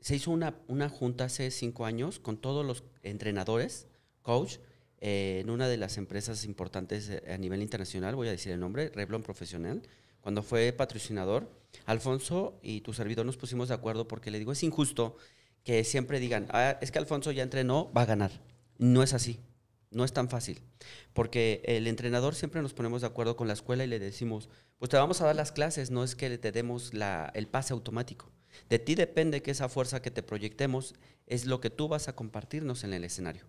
Se hizo una, junta hace cinco años con todos los entrenadores, coach, eh, en una de las empresas importantes eh, a nivel internacional, voy a decir el nombre, Reblon Profesional cuando fue patrocinador, Alfonso y tu servidor nos pusimos de acuerdo porque le digo, es injusto que siempre digan, ah, es que Alfonso ya entrenó, va a ganar. No es así, no es tan fácil, porque el entrenador siempre nos ponemos de acuerdo con la escuela y le decimos, pues te vamos a dar las clases, no es que te demos la, el pase automático. De ti depende que esa fuerza que te proyectemos es lo que tú vas a compartirnos en el escenario.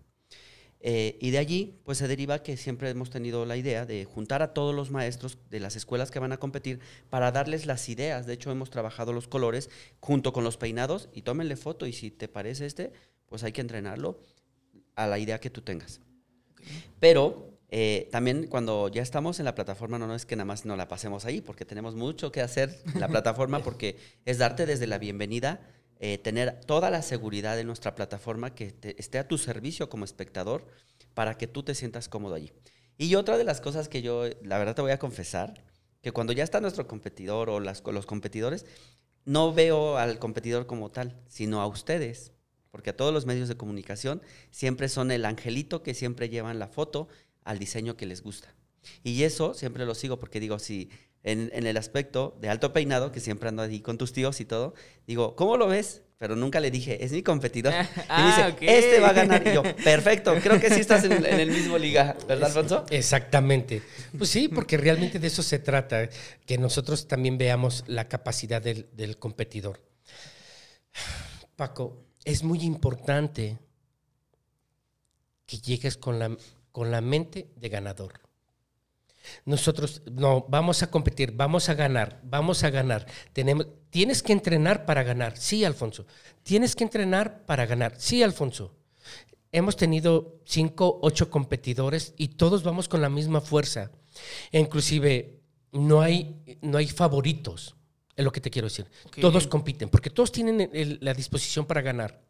Eh, y de allí, pues se deriva que siempre hemos tenido la idea de juntar a todos los maestros de las escuelas que van a competir para darles las ideas. De hecho, hemos trabajado los colores junto con los peinados y tómenle foto y si te parece este, pues hay que entrenarlo a la idea que tú tengas. Pero eh, también cuando ya estamos en la plataforma, no, no es que nada más no la pasemos ahí, porque tenemos mucho que hacer en la plataforma, [LAUGHS] porque es darte desde la bienvenida eh, tener toda la seguridad de nuestra plataforma que esté a tu servicio como espectador para que tú te sientas cómodo allí. Y otra de las cosas que yo, la verdad te voy a confesar, que cuando ya está nuestro competidor o las, los competidores, no veo al competidor como tal, sino a ustedes, porque a todos los medios de comunicación siempre son el angelito que siempre llevan la foto al diseño que les gusta. Y eso siempre lo sigo porque digo, si en, el aspecto de alto peinado, que siempre ando ahí con tus tíos y todo, digo, ¿cómo lo ves? Pero nunca le dije, es mi competidor. [LAUGHS] y ah, dice, este va a ganar. Y yo, perfecto, creo que sí estás en, el mismo
liga, ¿verdad, Alfonso? Exactamente. Pues sí, porque realmente de eso se trata, ¿eh? que nosotros también veamos la capacidad del, del competidor. Paco, es muy importante que llegues con la, con la mente de ganador. Nosotros no vamos a competir, vamos a ganar, vamos a ganar. Tenemos, tienes que entrenar para ganar, sí, Alfonso. Tienes que entrenar para ganar, sí, Alfonso. Hemos tenido cinco, ocho competidores y todos vamos con la misma fuerza. E inclusive no hay, no hay favoritos, es lo que te quiero decir. Todos compiten, porque todos tienen la disposición para ganar.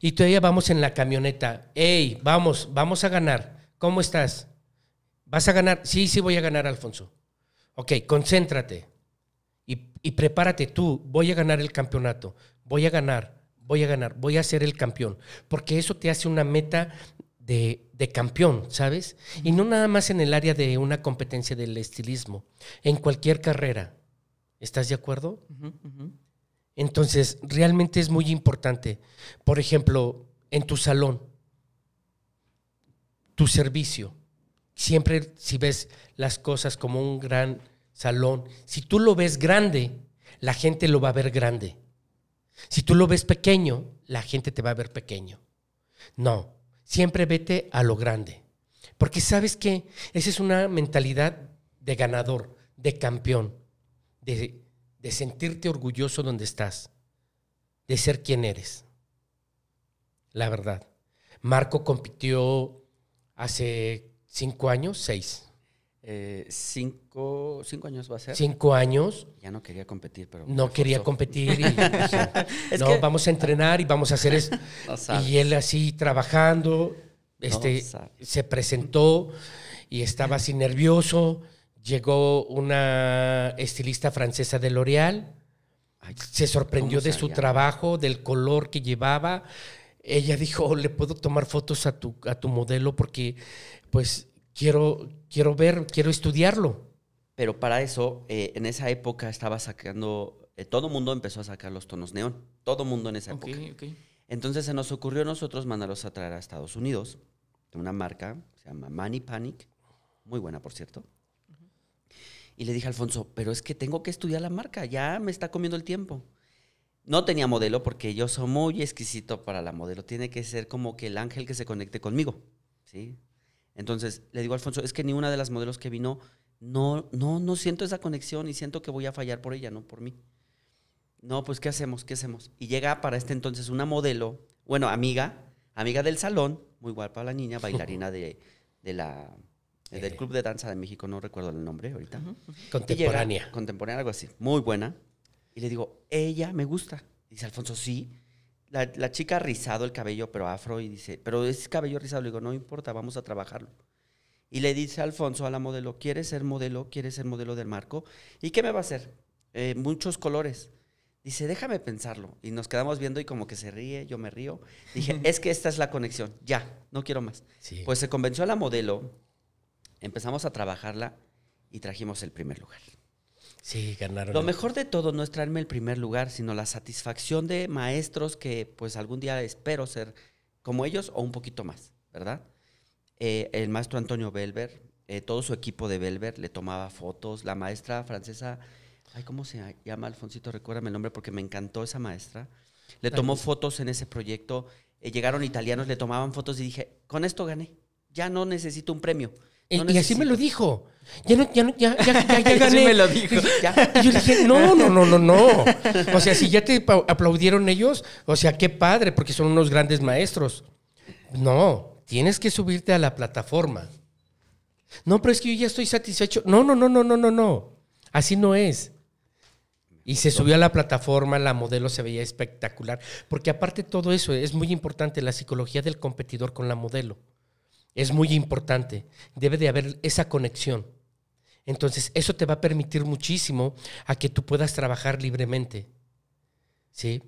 Y todavía vamos en la camioneta. Hey, vamos, vamos a ganar. ¿Cómo estás? ¿Vas a ganar? Sí, sí voy a ganar, Alfonso. Ok, concéntrate y, prepárate tú. Voy a ganar el campeonato. Voy a ganar, voy a ganar, voy a ser el campeón. Porque eso te hace una meta de, campeón, ¿sabes? Y no nada más en el área de una competencia del estilismo, en cualquier carrera. ¿Estás de acuerdo? Entonces, realmente es muy importante. Por ejemplo, en tu salón, tu servicio siempre si ves las cosas como un gran salón, si tú lo ves grande, la gente lo va a ver grande. Si tú lo ves pequeño, la gente te va a ver pequeño. No, siempre vete a lo grande. Porque sabes que esa es una mentalidad de ganador, de campeón, de, de sentirte orgulloso donde estás, de ser quien eres. La verdad. Marco compitió hace ¿Cinco años? ¿Seis?
Eh, cinco, cinco, años va
a ser. Cinco años. Ya no quería competir, pero. No quería competir. [LAUGHS] no, vamos a entrenar y vamos a hacer eso. y él así trabajando, este, se presentó y estaba así nervioso. Llegó una estilista francesa de L'Oréal. Se sorprendió de su trabajo, del color que llevaba. Ella dijo, oh, le puedo tomar fotos a tu, a tu modelo porque pues quiero, quiero ver, quiero estudiarlo.
Pero para eso, eh, en esa época estaba sacando, eh, Todo el mundo empezó a sacar los tonos neón, todo el mundo en esa época. Entonces se nos ocurrió a nosotros mandarlos a traer a Estados Unidos, una marca, se llama Money Panic, muy buena por cierto. Y le dije a Alfonso, pero es que tengo que estudiar la marca, ya me está comiendo el tiempo. No tenía modelo porque yo soy muy exquisito para la modelo. Tiene que ser como que el ángel que se conecte conmigo. ¿sí? Entonces le digo a Alfonso, es que ni una de las modelos que vino, no, no, no siento esa conexión y siento que voy a fallar por ella, no por mí. No, pues ¿qué hacemos? ¿Qué hacemos? Y llega para este entonces una modelo, bueno, amiga, amiga del salón, muy guapa la niña, bailarina de, la, del eh. Club de Danza de México, no recuerdo el nombre ahorita. Contemporánea. contemporánea, algo así, muy buena. Y le digo, ella me gusta. Dice Alfonso, sí la, chica ha rizado el cabello, pero afro, y dice, pero es cabello rizado. Le digo, no importa, vamos a trabajarlo. Y le dice Alfonso, a la modelo, ¿quieres ser modelo? ¿Quieres ser modelo del marco? ¿Y qué me va a hacer? Eh, muchos colores. Dice, déjame pensarlo. Y nos quedamos viendo y como que se ríe, yo me río. Dije, [LAUGHS] es que esta es la conexión, ya, no quiero más. Pues se convenció a la modelo, empezamos a trabajarla y trajimos el primer lugar. Sí, ganaron. Lo mejor de todo no es traerme el primer lugar, sino la satisfacción de maestros que pues algún día espero ser como ellos o un poquito más, ¿verdad? Eh, el maestro Antonio Belver, eh, todo su equipo de Belver le tomaba fotos, la maestra francesa, ay, ¿cómo se llama Alfonsito? Recuérdame el nombre porque me encantó esa maestra. Le tomó fotos en ese proyecto, eh, llegaron italianos, le tomaban fotos y dije, con esto gané, ya no necesito un premio y así me lo dijo. Ya ya ya, ya, ya, [LAUGHS] gané. me lo
dijo. Y yo le dije, no, no, no, no, no. O sea, si ya te aplaudieron ellos, o sea, qué padre, porque son unos grandes maestros. No, tienes que subirte a la plataforma. No, pero es que yo ya estoy satisfecho. No, no, no, no, no, no, no. Así no es. Y se subió a la plataforma, la modelo se veía espectacular. Porque aparte todo eso, es muy importante la psicología del competidor con la modelo. Es muy importante. Debe de haber esa conexión. Entonces, eso te va a permitir muchísimo a que tú puedas trabajar libremente. ¿Sí?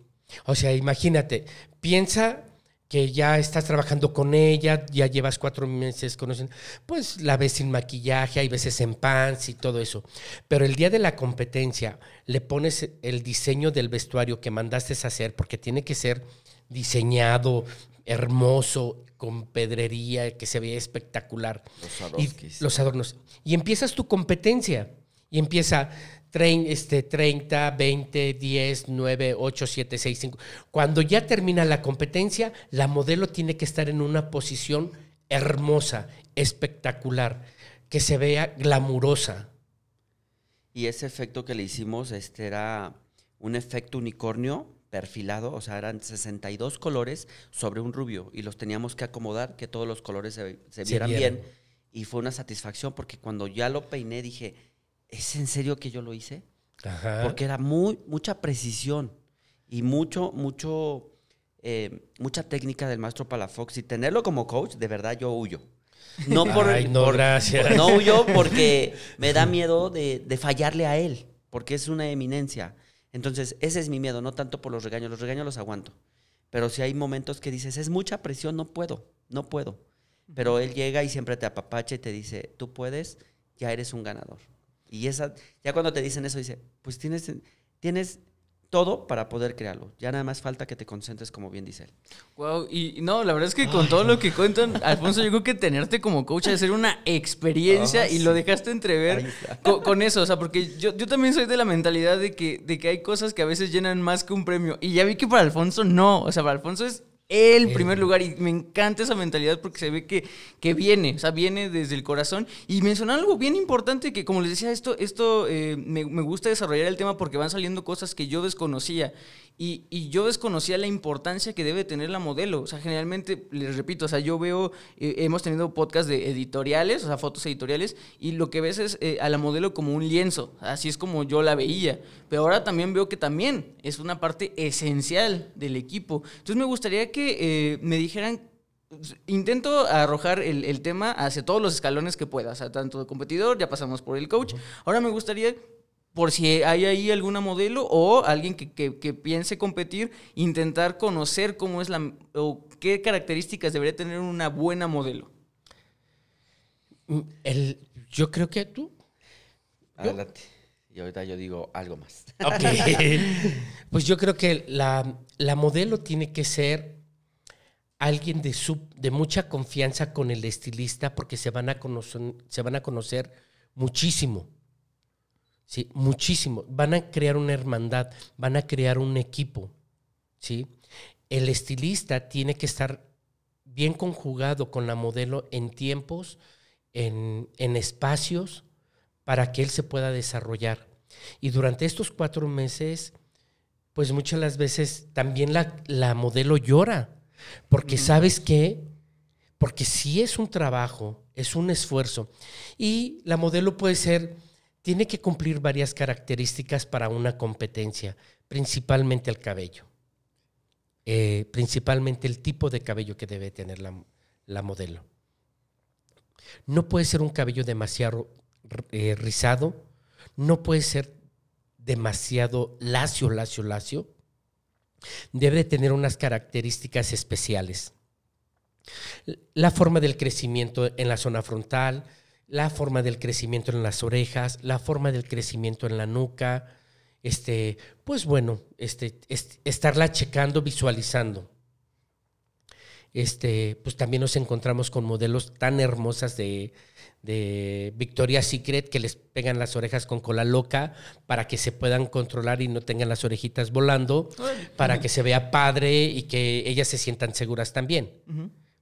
O sea, imagínate, piensa que ya estás trabajando con ella, ya llevas cuatro meses conociendo, pues la ves sin maquillaje, hay veces en pants y todo eso. Pero el día de la competencia le pones el diseño del vestuario que mandaste hacer, porque tiene que ser diseñado, hermoso, con pedrería, que se veía espectacular. Los, adornos. Y empiezas tu competencia. Y empieza este, 30, 20, 10, 9, 8, 7, 6, 5. Cuando ya termina la competencia, la modelo tiene que estar en una posición hermosa, espectacular, que se vea glamurosa.
Y ese efecto que le hicimos, este era un efecto unicornio perfilado, o sea, eran 62 colores sobre un rubio y los teníamos que acomodar, que todos los colores se, vieran bien. Y fue una satisfacción porque cuando ya lo peiné dije, ¿es en serio que yo lo hice? Porque era muy, mucha precisión y mucho, mucho, eh, mucha técnica del maestro Palafox y tenerlo como coach, de verdad yo huyo.
No [LAUGHS] por, no, huyo porque me da [LAUGHS]
miedo de fallarle a él, porque es una eminencia. Entonces, ese es mi miedo, no tanto por los regaños, los regaños los aguanto. Pero si hay momentos que dices, es mucha presión, no puedo, no puedo. Pero él llega y siempre te apapacha y te dice, tú puedes, ya eres un ganador. Y esa, ya cuando te dicen eso, dice, pues tienes, tienes todo para poder crearlo. Ya nada más falta que te concentres, como bien dice él.
Wow, y no, la verdad es que con todo lo que cuentan, [LAUGHS] Alfonso, yo creo que tenerte como coach ha de ser una experiencia ah, y lo dejaste entrever con, eso. O sea, porque yo, yo, también soy de la mentalidad de que, de que hay cosas que a veces llenan más que un premio. Y ya vi que para Alfonso no. O sea, para Alfonso es el eh. primer lugar y me encanta esa mentalidad porque se ve que, que viene, o sea, viene desde el corazón. Y mencionar algo bien importante que, como les decía, esto, esto eh, me, me, gusta desarrollar el tema porque van saliendo cosas que yo desconocía y, y, yo desconocía la importancia que debe tener la modelo. O sea, generalmente, les repito, o sea, yo veo, eh, hemos tenido podcast de editoriales, o sea, fotos editoriales, y lo que ves es a la modelo como un lienzo, así es como yo la veía. Pero ahora también veo que también es una parte esencial del equipo. Entonces me gustaría que eh, me dijeran Intento arrojar el, tema hacia todos los escalones que pueda, o tanto de competidor, ya pasamos por el coach. Ahora me gustaría, por si hay ahí alguna modelo o alguien que, piense competir, intentar conocer cómo es la o qué características debería tener una buena modelo.
Mm, yo creo que tú.
Adelante. Y ahorita yo digo algo más. [LAUGHS]
pues yo creo que la, la modelo tiene que ser alguien de, de mucha confianza con el estilista porque se van a conocer, se van a conocer muchísimo. ¿sí? Muchísimo. Van a crear una hermandad, van a crear un equipo. ¿sí? El estilista tiene que estar bien conjugado con la modelo en tiempos, en, espacios, para que él se pueda desarrollar. Y durante estos cuatro meses, pues muchas las veces también la, la modelo llora porque sabes qué? Porque si es un trabajo, es un esfuerzo. Y la modelo puede ser, tiene que cumplir varias características para una competencia, principalmente el cabello, eh, principalmente el tipo de cabello que debe tener la, modelo. No puede ser un cabello demasiado eh, rizado, no puede ser demasiado lacio, lacio, lacio, debe tener unas características especiales. La forma del crecimiento en la zona frontal, la forma del crecimiento en las orejas, la forma del crecimiento en la nuca, este, pues bueno, este, estarla checando, visualizando. Este, pues también nos encontramos con modelos tan hermosas de, de Victoria Secret que les pegan las orejas con cola loca para que se puedan controlar y no tengan las orejitas volando, para que se vea padre y que ellas se sientan seguras también.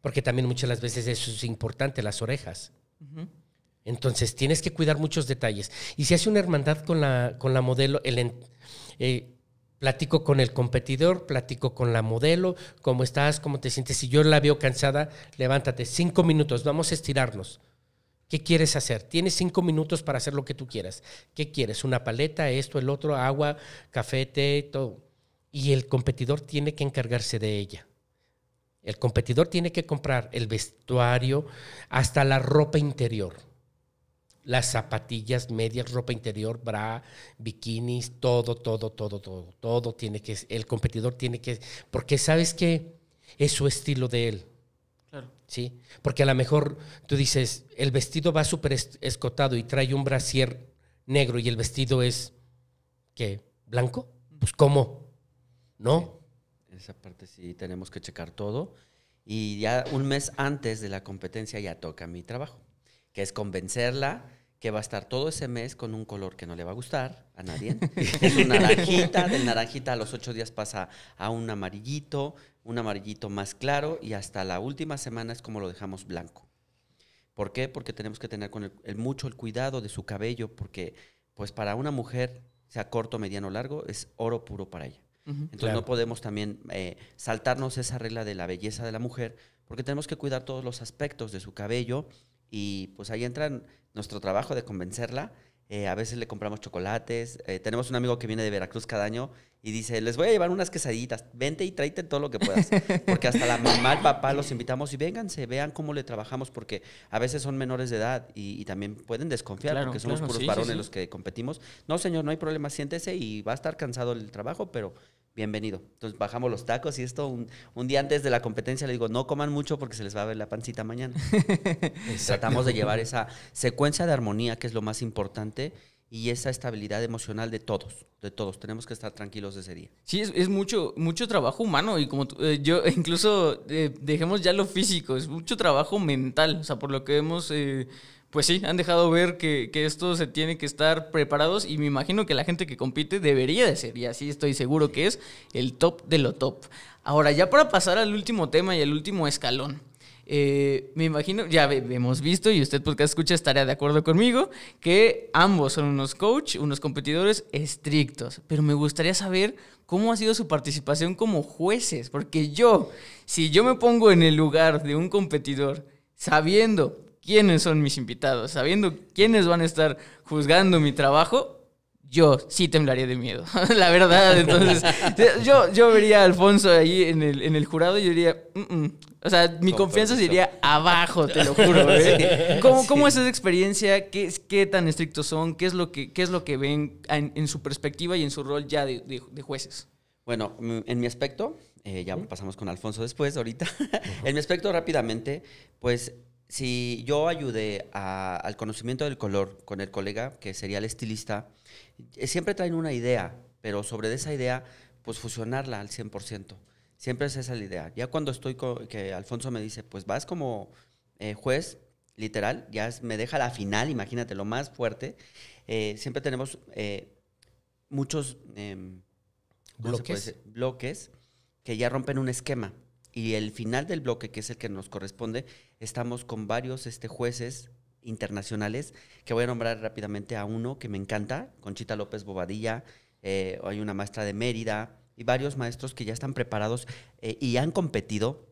Porque también muchas las veces eso es importante, las orejas. Entonces tienes que cuidar muchos detalles. Y si hace una hermandad con la, con la modelo, el, eh, platico con el competidor, platico con la modelo, cómo estás, cómo te sientes. Si yo la veo cansada, levántate, cinco minutos, vamos a estirarnos ¿Qué quieres hacer? Tienes cinco minutos para hacer lo que tú quieras. ¿Qué quieres? ¿Una paleta? ¿Esto? ¿El otro? ¿Agua? ¿Café? ¿Té? Todo. Y el competidor tiene que encargarse de ella. El competidor tiene que comprar el vestuario, hasta la ropa interior. Las zapatillas, medias, ropa interior, bra, bikinis, todo, todo, todo, todo. Todo tiene que... El competidor tiene que... Porque sabes que es su estilo de él. Claro. Sí, porque a lo mejor tú dices, el vestido va súper escotado y trae un brasier negro y el vestido es, ¿qué? ¿Blanco? Pues ¿cómo?
¿No? Esa parte sí tenemos que checar todo. Y ya un mes antes de la competencia ya toca mi trabajo, que es convencerla que va a estar todo ese mes con un color que no le va a gustar a nadie. es un naranjita, del naranjita a los ocho días pasa a un amarillito, un amarillito más claro y hasta la última semana es como lo dejamos blanco. ¿Por qué? Porque tenemos que tener con el, mucho el cuidado de su cabello, porque pues para una mujer, sea corto, mediano o largo, es oro puro para ella. Entonces no podemos también eh, saltarnos esa regla de la belleza de la mujer, porque tenemos que cuidar todos los aspectos de su cabello, y pues ahí entra nuestro trabajo de convencerla. Eh, a veces le compramos chocolates. Eh, tenemos un amigo que viene de Veracruz cada año y dice, les voy a llevar unas quesaditas Vente y tráete todo lo que puedas. [LAUGHS] Porque hasta la mamá, el papá los invitamos y vénganse, vean cómo le trabajamos porque a veces son menores de edad y, también pueden desconfiar porque somos puros varones los que competimos. No, señor, no hay problema, siéntese y va a estar cansado el trabajo, pero bienvenido. Entonces bajamos los tacos y esto un, día antes de la competencia le digo, no coman mucho porque se les va a ver la pancita mañana.
[LAUGHS]
Tratamos de llevar esa
secuencia de armonía que es lo más importante y esa estabilidad emocional de todos, de todos. Tenemos que estar tranquilos ese día.
Sí, es, mucho, mucho trabajo humano y como eh, yo [LAUGHS] incluso eh, dejemos ya lo físico, es mucho trabajo mental, o sea, por lo que vemos... Eh, pues sí, han dejado ver que, esto se tiene que estar preparados y me imagino que la gente que compite debería de ser, y así estoy seguro que es el top de lo top. Ahora, ya para pasar al último tema y al último escalón. Eh, me imagino, ya hemos visto y usted porque escucha estaría de acuerdo conmigo, que ambos son unos coach, unos competidores estrictos, pero me gustaría saber cómo ha sido su participación como jueces, porque yo, si yo me pongo en el lugar de un competidor, sabiendo quiénes son mis invitados, sabiendo quiénes van a estar juzgando mi trabajo, yo sí temblaría de miedo, [LAUGHS] la verdad. Entonces, [LAUGHS] yo, yo vería a Alfonso ahí en el, en el jurado y yo diría, mm, mm". o sea, mi confianza se iría abajo, te lo juro. [LAUGHS] ¿eh? ¿Cómo, ¿Cómo, es esa experiencia? ¿Qué, tan estrictos son? ¿Qué es lo que, es lo que ven en, su perspectiva y en su rol ya de, jueces? Bueno, mm, en mi aspecto,
eh, ya pasamos con Alfonso después, ahorita. en mi aspecto, rápidamente, pues si yo ayudé al conocimiento del color con el colega, que sería el estilista, eh, siempre traen una idea, pero sobre esa idea, pues fusionarla al 100%. Siempre es esa la idea. Ya cuando estoy, con, que Alfonso me dice, pues vas como eh, juez, literal, ya me deja la final, imagínate, lo más fuerte. Eh, siempre tenemos muchos em, ¿Bloques? bloques que ya rompen un esquema. Y el final del bloque, que es el que nos corresponde, estamos con varios este, jueces internacionales, que voy a nombrar rápidamente a uno que me encanta, Conchita López Bobadilla, eh, hay una maestra de Mérida y varios maestros que ya están preparados eh, y han competido.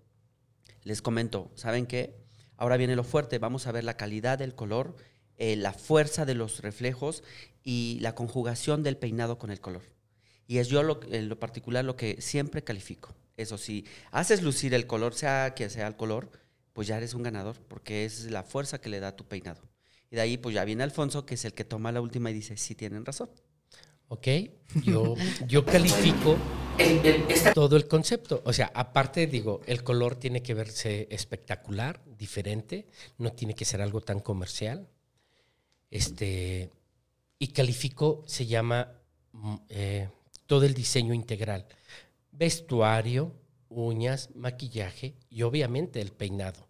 Les comento, ¿saben qué? Ahora viene lo fuerte, vamos a ver la calidad del color, eh, la fuerza de los reflejos y la conjugación del peinado con el color. Y es yo lo, en lo particular lo que siempre califico. Eso sí, haces lucir el color, sea que sea el color, pues ya eres un ganador, porque es la fuerza que le da tu peinado. Y de ahí, pues ya viene Alfonso, que es el que toma la última y dice, sí tienen razón. Ok,
yo, yo califico todo el concepto. O sea, aparte digo, el color tiene que verse espectacular, diferente, no tiene que ser algo tan comercial. Este, y califico, se llama mm, eh, todo el diseño integral. Vestuario, uñas, maquillaje y obviamente el peinado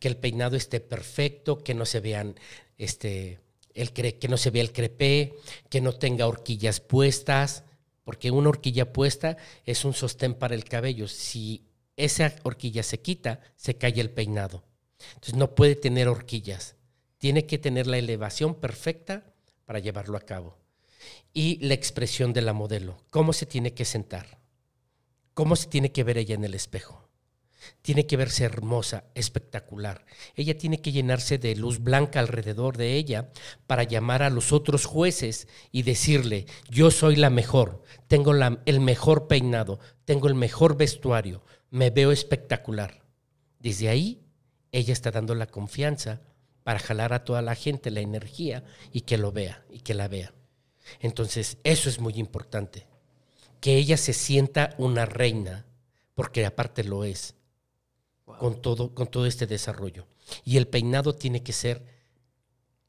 que el peinado esté perfecto, que no se vean este, el cre que no se vea el crepé, que no tenga horquillas puestas, porque una horquilla puesta es un sostén para el cabello. Si esa horquilla se quita, se cae el peinado. Entonces no puede tener horquillas. Tiene que tener la elevación perfecta para llevarlo a cabo. Y la expresión de la modelo, cómo se tiene que sentar, cómo se tiene que ver ella en el espejo tiene que verse hermosa, espectacular. Ella tiene que llenarse de luz blanca alrededor de ella para llamar a los otros jueces y decirle, yo soy la mejor, tengo el mejor peinado, tengo el mejor vestuario, me veo espectacular. Desde ahí, ella está dando la confianza para jalar a toda la gente la energía y que lo vea y que la vea. Entonces, eso es muy importante, que ella se sienta una reina, porque aparte lo es con, todo, con todo este desarrollo. Y el peinado tiene que ser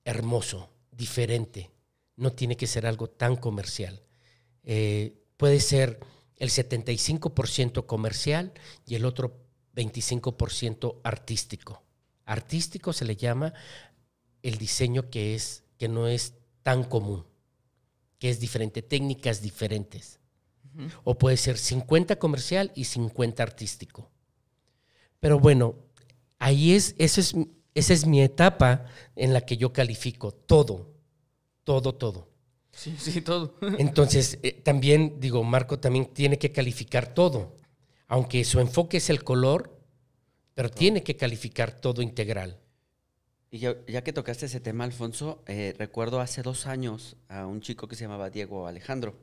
hermoso, diferente, no tiene que ser algo tan comercial. Eh, puede ser el 75% comercial y el otro 25% artístico. Artístico se le llama el diseño que, es, que no es tan común, que es diferente, técnicas diferentes. O puede ser 50 comercial y 50 artístico. Pero bueno, ahí es, esa es, es mi etapa en la que yo califico todo, todo, todo.
Sí, sí, todo. [LAUGHS] Entonces,
eh, también digo, Marco también tiene que calificar todo, aunque
su enfoque es el color, pero tiene que calificar todo integral. Y ya, que tocaste ese tema, Alfonso, eh, recuerdo hace dos años a un chico que se llamaba Diego Alejandro.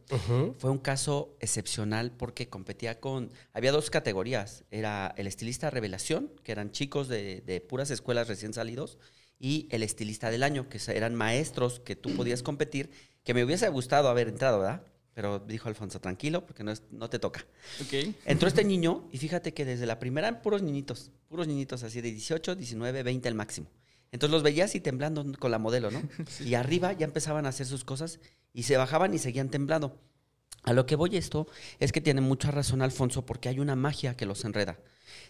Fue un caso excepcional porque competía con... Había dos categorías. Era el estilista revelación, que eran chicos de, puras escuelas recién salidos, y el estilista del año, que eran maestros que tú podías competir, que me hubiese gustado haber entrado, ¿verdad? Pero dijo Alfonso, tranquilo, porque no, no te toca. Entró este niño y fíjate que desde la primera, puros niñitos, puros niñitos así de 18, 19, 20 al máximo. Entonces los veías y temblando con la modelo, ¿no? [LAUGHS] Y arriba ya empezaban a hacer sus cosas y se bajaban y seguían temblando. A lo que voy esto es que tiene mucha razón Alfonso porque hay una magia que los enreda.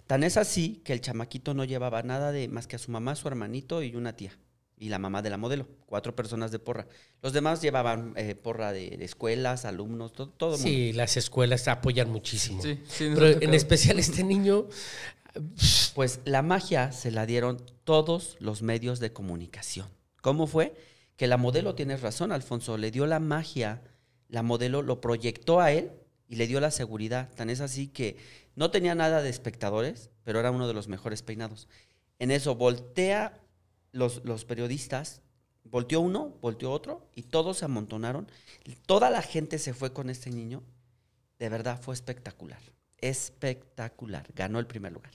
Tan es así que el chamaquito no llevaba nada de más que a su mamá, su hermanito y una tía. Y la mamá de la modelo, cuatro personas de porra. Los demás llevaban eh, porra de, escuelas, alumnos, todo, todo Sí, las escuelas apoyan muchísimo. Pero en especial este niño pues la magia se la dieron todos los medios de comunicación. ¿Cómo fue? Que la modelo, tienes razón, Alfonso, le dio la magia, la modelo lo proyectó a él y le dio la seguridad. Tan es así que no tenía nada de espectadores, pero era uno de los mejores peinados. En eso voltea los, periodistas, volteó uno, volteó otro, y todos se amontonaron. Toda la gente se fue con este niño. De verdad fue espectacular. Espectacular. Ganó el primer lugar.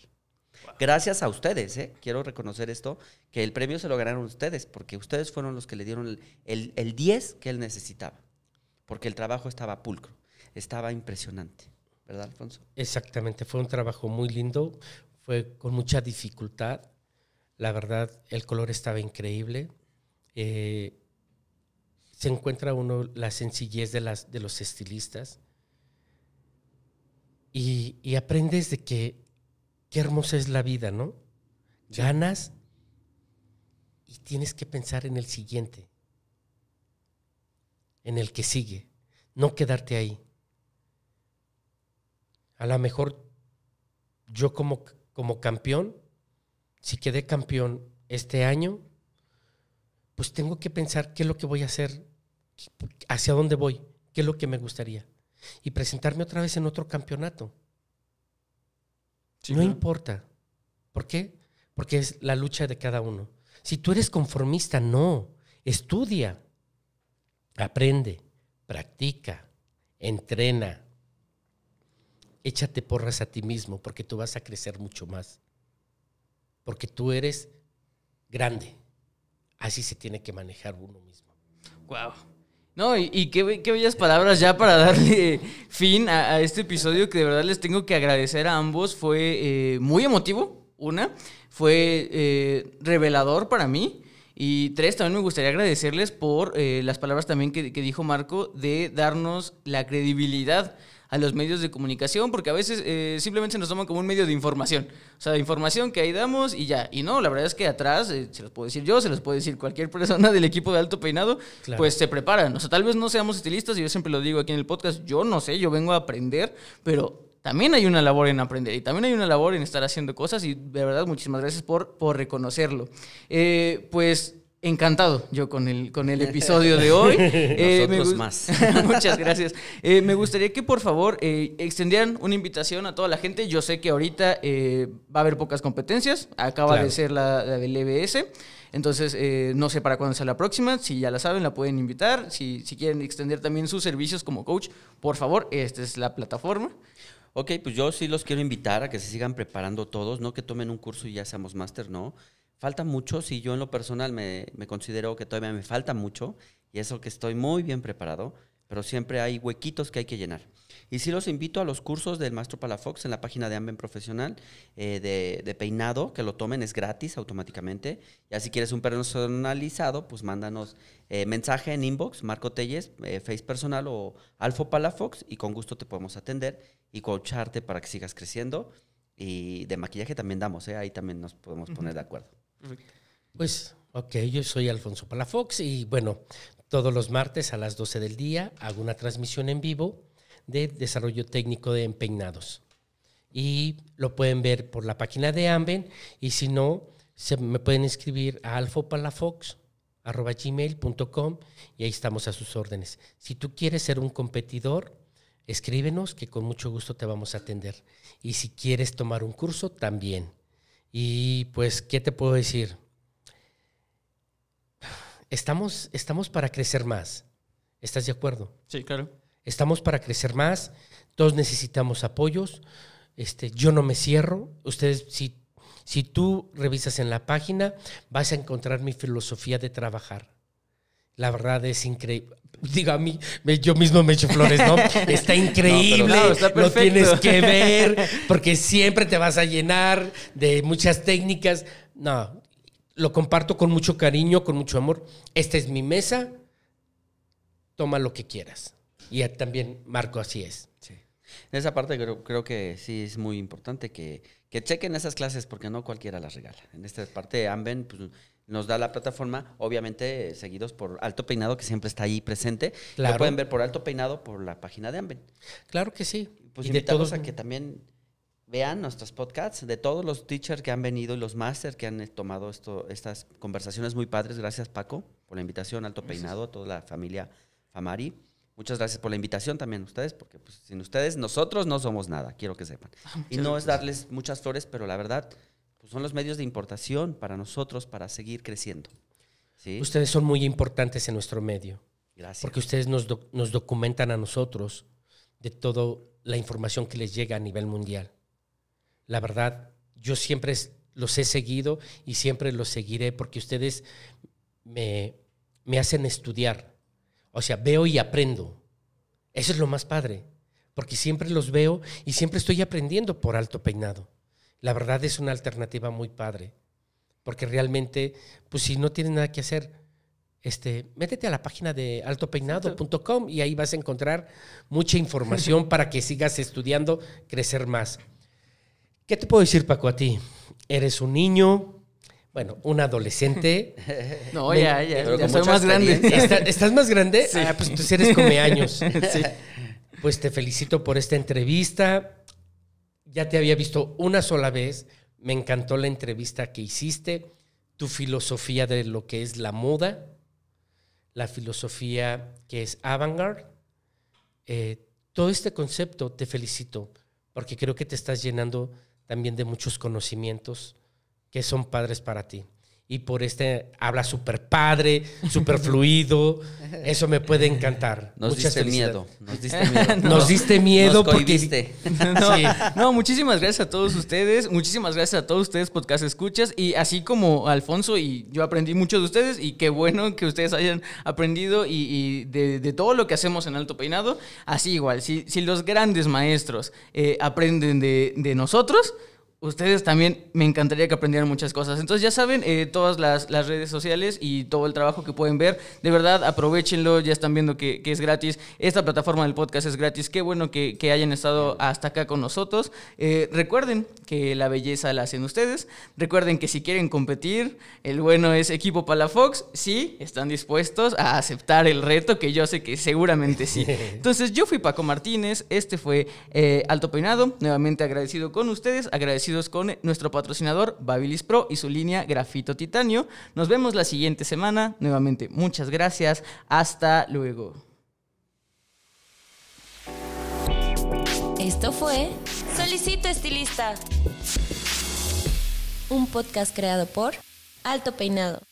Gracias a ustedes, ¿eh? quiero reconocer esto, que el premio se lo ganaron ustedes, porque ustedes fueron los que le dieron el, 10 que él necesitaba, porque el trabajo estaba pulcro, estaba impresionante, ¿verdad, Alfonso?
Exactamente, fue un trabajo muy lindo, fue con mucha dificultad, la verdad, el color estaba increíble. Eh, se encuentra uno la sencillez de, las, de los estilistas y aprendes de que qué hermosa es la vida, ¿no? Ganas y tienes que pensar en el siguiente, en el que sigue, no quedarte ahí. A lo mejor yo como, como campeón, si quedé campeón este año, pues tengo que pensar qué es lo que voy a hacer, hacia dónde voy, qué es lo que me gustaría. Y presentarme otra vez en otro campeonato no importa. ¿Por qué? Porque es la lucha de cada uno. Si tú eres conformista, no. Estudia, aprende, practica, entrena. Échate porras a ti mismo porque tú vas a crecer mucho más. Porque tú eres grande. Así se tiene que manejar uno mismo.
Wow. No, y, qué, qué, bellas palabras ya para darle fin a, este episodio que de verdad les tengo que agradecer a ambos. Fue eh, muy emotivo, una, fue eh, revelador para mí. Y tres, también me gustaría agradecerles por eh, las palabras también que, que dijo Marco de darnos la credibilidad a los medios de comunicación, porque a veces eh, simplemente nos toman como un medio de información. O sea, información que ahí damos y ya. Y no, la verdad es que atrás, eh, se los puedo decir yo, se los puede decir cualquier [LAUGHS] persona del equipo de alto peinado, pues se preparan. O sea, tal vez no seamos estilistas, y yo siempre lo digo aquí en el podcast, yo no sé, yo vengo a aprender, pero también hay una labor en aprender y también hay una labor en estar haciendo cosas y de verdad muchísimas gracias por, por reconocerlo. Eh, pues Encantado yo con el, con el [LAUGHS] episodio de hoy. Eh, más. [LAUGHS] muchas gracias. Eh, me gustaría que por favor eh, extendieran una invitación a toda la gente. Yo sé que ahorita va a haber pocas competencias. Acaba de ser la, del EBS. Entonces, no sé para cuándo sea la próxima. Si ya la saben, la pueden invitar. Si, si quieren extender también sus servicios como coach, por favor, esta es la plataforma. Ok, pues yo sí los quiero invitar
a que se sigan preparando todos, no que tomen un curso y ya seamos máster, no falta mucho, si yo en lo personal me, considero que todavía me falta mucho, y eso que estoy muy bien preparado, pero siempre hay huequitos que hay que llenar. Y sí los invito a los cursos del Maestro Palafox en la página de Amben Profesional eh, de, peinado, que lo tomen, es gratis automáticamente. Y si quieres un personalizado, pues mándanos eh, mensaje en inbox, Marco Telles, eh, Face Personal o Alfo Palafox, y con gusto te podemos atender y coacharte para que sigas creciendo. Y de maquillaje también damos, ahí también nos podemos poner de acuerdo.
Pues, ok, yo soy Alfonso Palafox y bueno, todos los martes a las 12 del día hago una transmisión en vivo de desarrollo técnico de empeinados. Y lo pueden ver por la página de AMBEN y si no, se me pueden escribir a alfopalafox.com y ahí estamos a sus órdenes. Si tú quieres ser un competidor, escríbenos que con mucho gusto te vamos a atender. Y si quieres tomar un curso, también. Y pues, ¿qué te puedo decir? Estamos, estamos para crecer más. ¿Estás de acuerdo? Sí, claro. Estamos para crecer más. Todos necesitamos apoyos. Este, yo no me cierro. Ustedes, si tú revisas en la página, vas a encontrar mi filosofía de trabajar la verdad es increíble. Digo, a mí, yo mismo me echo flores, ¿no? [LAUGHS] Está increíble, lo tienes que [LAUGHS] ver, porque siempre te vas a llenar de muchas técnicas. No, lo comparto con mucho cariño, con mucho amor. Esta es mi mesa, toma lo que quieras.
Y también, Marco, así es. En esa parte creo, creo que sí es muy importante que, que chequen esas clases porque no cualquiera las regala. En esta parte, Amben, pues nos da la plataforma, obviamente seguidos por Alto Peinado, que siempre está ahí presente. Lo pueden ver por Alto Peinado por la página de Amben. Claro que sí. Pues a que también vean nuestros podcasts de todos los teachers que han venido y los masters que han eh, tomado esto, estas conversaciones muy padres. Gracias, Paco, por la invitación, Alto Peinado, a toda la familia Famari. Muchas gracias por la invitación también a ustedes, porque pues, sin ustedes nosotros no somos nada, quiero que sepan. Ah, y no es darles muchas flores, pero la verdad pues, son los medios de importación para nosotros para seguir creciendo.
Ustedes son muy importantes en nuestro medio. Gracias. Porque ustedes nos, documentan a nosotros de toda la información que les llega a nivel mundial. La verdad, yo siempre los he seguido y siempre los seguiré porque ustedes me, me hacen estudiar. O sea, veo y aprendo. Eso es lo más padre, porque siempre los veo y siempre estoy aprendiendo por alto peinado la verdad es una alternativa muy padre, porque realmente, pues si no tienes nada que hacer, este, métete a la página de altopeinado.com y ahí vas a encontrar mucha información [LAUGHS] para que sigas estudiando, crecer más. ¿Qué te puedo decir, Paco, a ti? Eres un niño, bueno, un adolescente. [LAUGHS] No, ya, ya, ya soy más grande. ¿Estás, más grande? Ah, pues tú pues eres come años. [LAUGHS] Pues te felicito por esta entrevista ya te había visto una sola vez, me encantó la entrevista que hiciste, tu filosofía de lo que es la moda, la filosofía que es avant eh, todo este concepto te felicito, porque creo que te estás llenando también de muchos conocimientos que son padres para ti y por este habla súper padre, súper fluido. [LAUGHS] Eso me puede encantar. Nos diste
miedo. [LAUGHS] Nos diste miedo. nos diste [LAUGHS] no, muchísimas gracias a todos ustedes. Muchísimas gracias a todos ustedes, podcast escuchas. Y así como Alfonso y yo aprendí mucho de ustedes y qué bueno que ustedes hayan aprendido y, de, todo lo que hacemos en Alto Peinado. Así igual, si, los grandes maestros eh, aprenden de nosotros, Ustedes también me encantaría que aprendieran muchas cosas. Entonces ya saben, eh, todas las, redes sociales y todo el trabajo que pueden ver, de verdad aprovechenlo, ya están viendo que, es gratis. Esta plataforma del podcast es gratis, qué bueno que, hayan estado hasta acá con nosotros. Eh, recuerden que la belleza la hacen ustedes, recuerden que si quieren competir, el bueno es equipo Palafox, sí, están dispuestos a aceptar el reto, que yo sé que seguramente sí. [LAUGHS] Entonces yo fui Paco Martínez, este fue eh, Alto Peinado, nuevamente agradecido con ustedes, agradecido con nuestro patrocinador Babilis Pro y su línea Grafito Titanio. Nos vemos la siguiente semana. Nuevamente, muchas gracias. Hasta luego. Esto fue Solicito Estilista, un podcast creado por Alto Peinado.